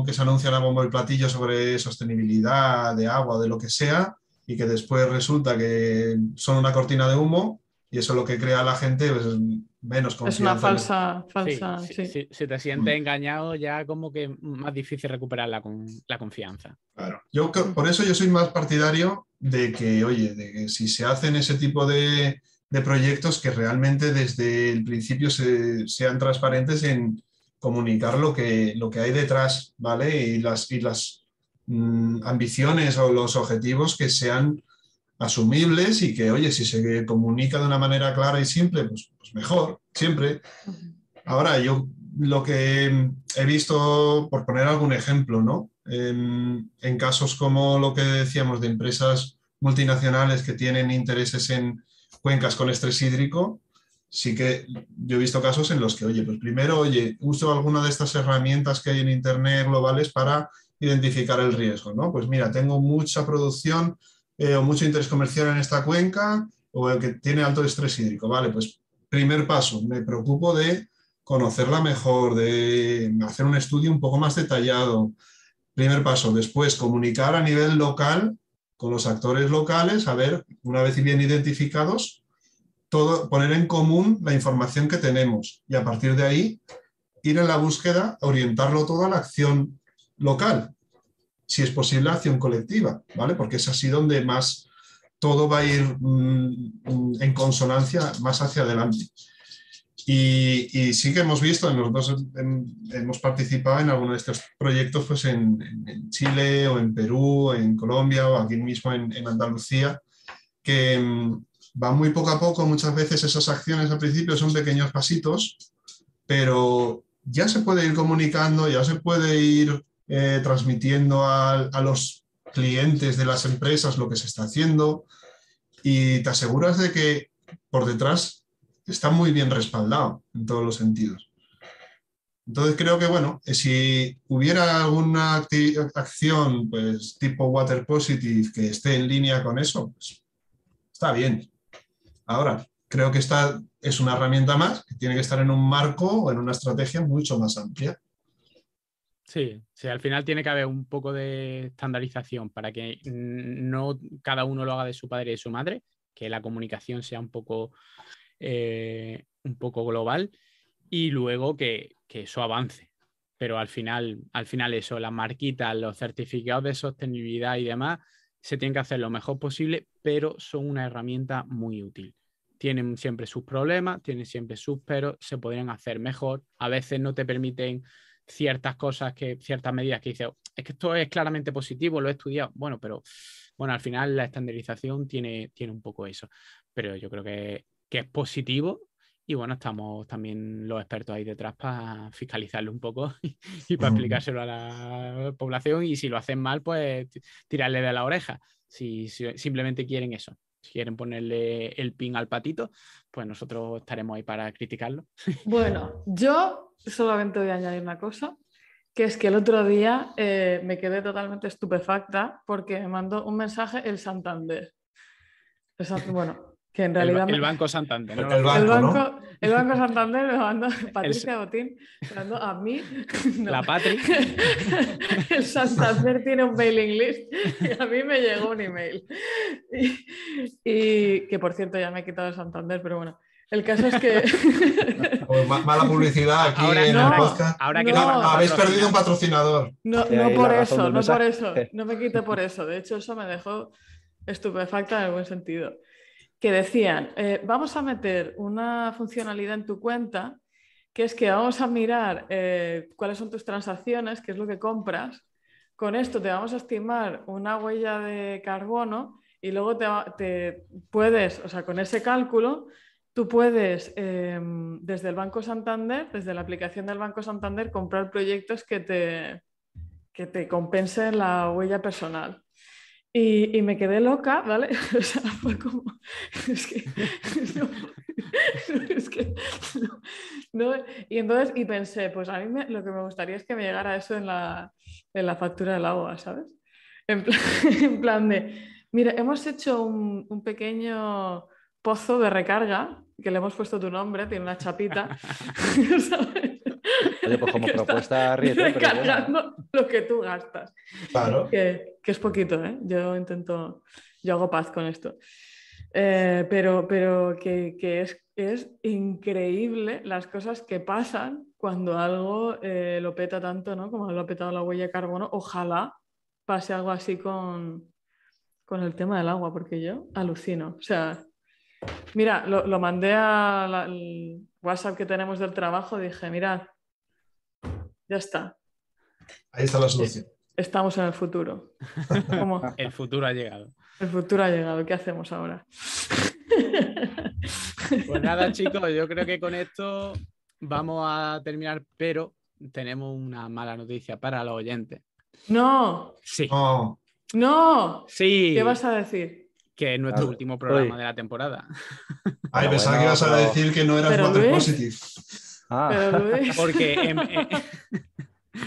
D: que se anuncian a bombo y platillo sobre sostenibilidad de agua, de lo que sea, y que después resulta que son una cortina de humo y eso lo que crea la gente pues, menos confianza. Es una falsa,
A: falsa. Si, te sientes engañado, ya como que más difícil recuperar la, la, confianza.
D: Yo, por eso yo soy más partidario de que, oye, de que si se hacen ese tipo de, de proyectos, que realmente desde el principio sean transparentes en comunicar lo que, lo que hay detrás, ¿vale? Y las, y las mm, ambiciones o los objetivos que sean asumibles y que, oye, si se comunica de una manera clara y simple, pues, pues mejor, siempre. Ahora, yo lo que he visto, por poner algún ejemplo, ¿no? En, en casos como lo que decíamos de empresas multinacionales que tienen intereses en cuencas con estrés hídrico, sí que yo he visto casos en los que, oye, pues primero, oye, uso alguna de estas herramientas que hay en Internet globales para identificar el riesgo, ¿no? Pues mira, tengo mucha producción eh, o mucho interés comercial en esta cuenca o el que tiene alto estrés hídrico. Vale, pues primer paso, me preocupo de conocerla mejor, de hacer un estudio un poco más detallado. Primer paso, después comunicar a nivel local con los actores locales, a ver, una vez bien identificados, todo, poner en común la información que tenemos y a partir de ahí ir en la búsqueda, orientarlo todo a la acción local, si es posible, acción colectiva, ¿vale? Porque es así donde más todo va a ir mm, mm, en consonancia más hacia adelante. Y, sí que hemos visto, nosotros hemos participado en algunos de estos proyectos pues en, Chile o en Perú, en Colombia o aquí mismo en, Andalucía, que mm, va muy poco a poco, muchas veces esas acciones al principio son pequeños pasitos, pero ya se puede ir comunicando, ya se puede ir eh, transmitiendo a, los clientes de las empresas lo que se está haciendo y te aseguras de que por detrás está muy bien respaldado en todos los sentidos. Entonces creo que, bueno, eh, si hubiera alguna acción pues, tipo Water Positive que esté en línea con eso, pues, está bien. Ahora, creo que esta es una herramienta más que tiene que estar en un marco o en una estrategia mucho más amplia.
A: Sí, al final tiene que haber un poco de estandarización para que no cada uno lo haga de su padre y de su madre, que la comunicación sea un poco, eh, un poco global y luego que, eso avance. Pero al final, al final eso, las marquitas, los certificados de sostenibilidad y demás, se tienen que hacer lo mejor posible, pero son una herramienta muy útil. Tienen siempre sus problemas, tienen siempre sus pero se podrían hacer mejor, a veces no te permiten ciertas cosas, que, ciertas medidas que dice, oh, es que esto es claramente positivo, lo he estudiado. Bueno, pero bueno, al final la estandarización tiene, tiene un poco eso, pero yo creo que, es positivo y bueno, estamos también los expertos ahí detrás para fiscalizarlo un poco y, para explicárselo a la población y si lo hacen mal, pues tirarle de la oreja, si, si simplemente quieren eso. Si quieren ponerle el pin al patito, pues nosotros estaremos ahí para criticarlo. Bueno,
C: yo solamente voy a añadir una cosa, que es que el otro día eh, me quedé totalmente estupefacta porque me mandó un mensaje el Santander. El bueno, que en realidad... El, Banco Santander. ¿no? El, banco, el, Santander me mandó Patricia Botín, me a mí. La Patri. el Santander tiene un mailing list y a mí me llegó un email. Y, y que por cierto ya me he quitado el Santander, pero bueno. El caso es que.
D: Pues mala publicidad aquí en el podcast. habéis perdido un patrocinador.
C: No, por eso, no por eso. No me quite por eso. De hecho, eso me dejó estupefacta en algún sentido. Que decían: eh, vamos a meter una funcionalidad en tu cuenta que es que vamos a mirar eh, cuáles son tus transacciones, qué es lo que compras. Con esto te vamos a estimar una huella de carbono y luego te, te puedes, o sea, con ese cálculo Tú puedes, em, desde el Banco Santander, desde la aplicación del Banco Santander, comprar proyectos que te, que te compensen la huella personal. Y, me quedé loca, ¿vale? O sea, fue como. Es que. es que no, Y entonces, y pensé, pues a mí lo que me gustaría es que me llegara eso en la, en la factura del agua, ¿sabes? En plan, de. Mira, hemos hecho un, un pequeño pozo de recarga, que le hemos puesto tu nombre, tiene una chapita.
B: propuesta Recargando
C: lo que tú gastas. Claro. Que, es poquito, ¿eh? Yo intento, yo hago paz con esto. Eh, pero pero que, es, es, increíble las cosas que pasan cuando algo eh, lo peta tanto, ¿no? Como lo ha petado la huella de carbono. Ojalá pase algo así con, con el tema del agua, porque yo alucino. O sea, Mira, lo, mandé al WhatsApp que tenemos del trabajo, dije, mirad, ya está.
A: Ahí está la solución.
C: Estamos en el futuro.
A: El futuro
C: ha llegado. El futuro ha llegado. ¿Qué hacemos ahora?
A: Pues nada, chicos, yo creo que con esto vamos a terminar, pero tenemos una mala noticia para los oyentes.
C: No. Sí. No. no.
A: Sí. ¿Qué vas a decir? que es nuestro último programa de la temporada. Ay, pensaba que ibas a decir que no eras Water Positive. Ah. Porque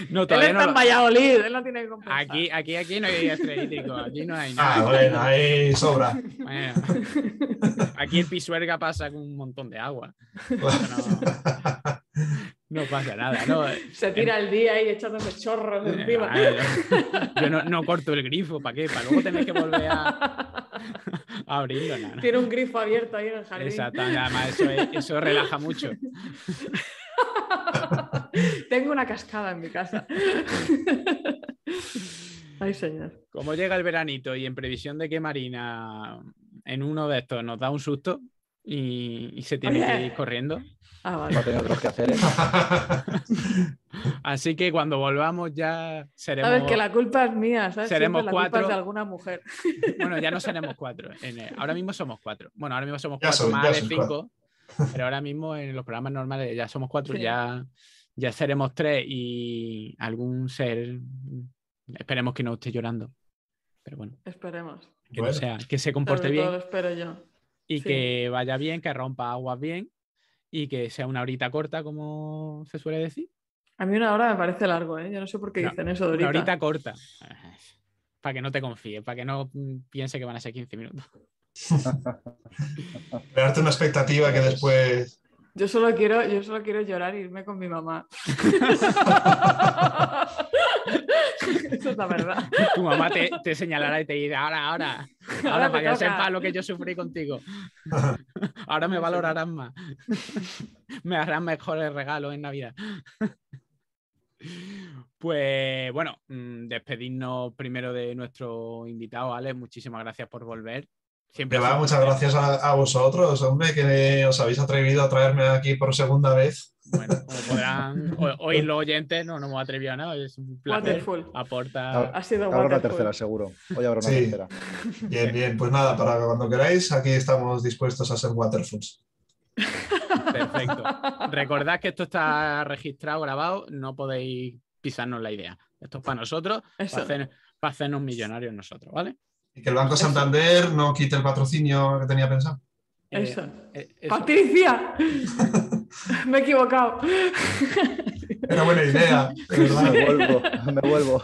A: No, él está no... en Valladolid, él tiene Aquí, aquí, aquí no hay estrelítico, aquí no hay ah, nada. Ah, bueno, ahí sobra. aquí el pisuerga pasa con un montón de agua. No, pasa nada. No. Se tira
C: el día ahí echándose chorros eh, encima. Ah,
A: yo no, corto el grifo, ¿para qué? Para luego
C: tener que volver a, Tiene un grifo abierto ahí en el jardín. Exacto, además eso, eso relaja mucho. Tengo una cascada en mi casa. Ay, señor.
A: Como llega el veranito y en previsión de que Marina en uno de estos nos da un susto, y, se tiene que ir corriendo. Ah, vale. No otros que hacer. ¿eh? Así que cuando volvamos ya seremos. Sabes que la
C: culpa es mía, Seremos cuatro. de alguna mujer.
A: Bueno, ya no seremos cuatro. ahora mismo somos cuatro. Bueno, ahora mismo somos cuatro más de cinco. Pero ahora mismo en los programas normales ya somos cuatro, ya, ya seremos tres y algún ser. Esperemos que no esté llorando. Pero bueno. Esperemos. Que, sea, que se comporte bien. espero yo y que vaya bien, que rompa aguas bien y que sea una horita corta, como se suele decir.
C: A mí una hora me parece largo, ¿eh? Yo no sé por qué dicen eso de horita. Una horita
A: corta. Para que no te confíes, para que no mm, piense que van a ser 15 minutos.
D: Crearte una expectativa que después.
C: Yo solo quiero, yo solo quiero llorar e irme con mi mamá. Eso es la verdad.
A: Tu mamá te, señalará y te dirá, ahora, ahora, ahora, para que sepas lo que yo sufrí contigo. Ahora me valorarán más. Me harán mejores regalos en Navidad. Pues bueno, mm, despedirnos primero de nuestro invitado, Alex. Muchísimas gracias por volver muchas gracias a, vosotros,
D: hombre, que os
A: habéis atrevido a traerme aquí por segunda vez. Bueno, como podrán oírlo los oyentes, no, nos he atrevido a nada, es un placer. Aporta.
B: Ha sido Habrá una tercera, seguro.
D: Hoy habrá una tercera. Bien, bien, pues nada, para cuando queráis, aquí estamos dispuestos a ser Waterfalls.
A: Perfecto. Recordad que esto está registrado, grabado, no podéis pisarnos la idea. Esto es para nosotros, para hacernos millonarios nosotros, ¿vale? Y que el Banco
D: Santander no quite el patrocinio que tenía pensado.
A: Eh,
C: eh, eso. Patricia, me he equivocado.
D: Era buena idea.
A: me vuelvo, me vuelvo.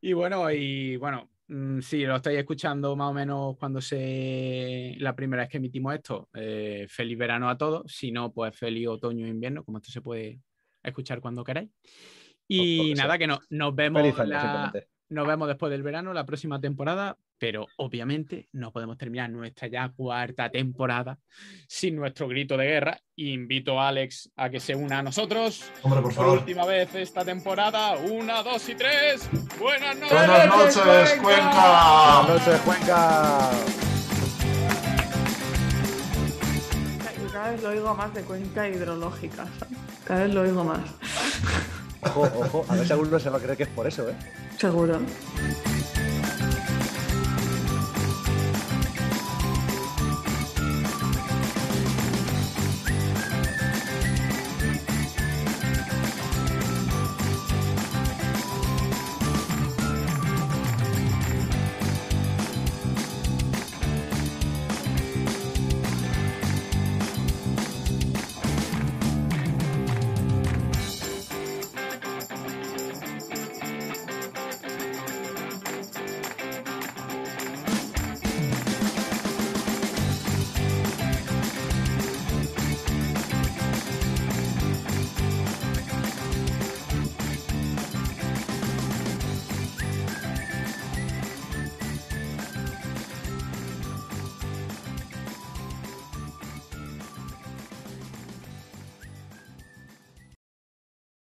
A: Y bueno, y bueno, mm, sí, lo estáis escuchando más o menos cuando se la primera vez que emitimos esto. Eh, feliz verano a todos. Si no, pues feliz otoño e invierno, como esto se puede escuchar cuando queráis. Y nada, que no, nos vemos. la... Nos vemos después del verano, la próxima temporada, pero obviamente no podemos terminar nuestra ya cuarta temporada sin nuestro grito de guerra. Invito a Alex a que se una a nosotros. Hombre, por, por última vez esta temporada. Una, dos y tres.
C: Buenas noches. Buenas noches,
B: Cuenca.
C: Buenas noches, Cuenca. Cada vez lo oigo más de cuenca hidrológica. Cada vez lo oigo más.
B: Ojo, ojo, a ver si alguno se va a creer que es por eso, ¿eh?
C: Seguro.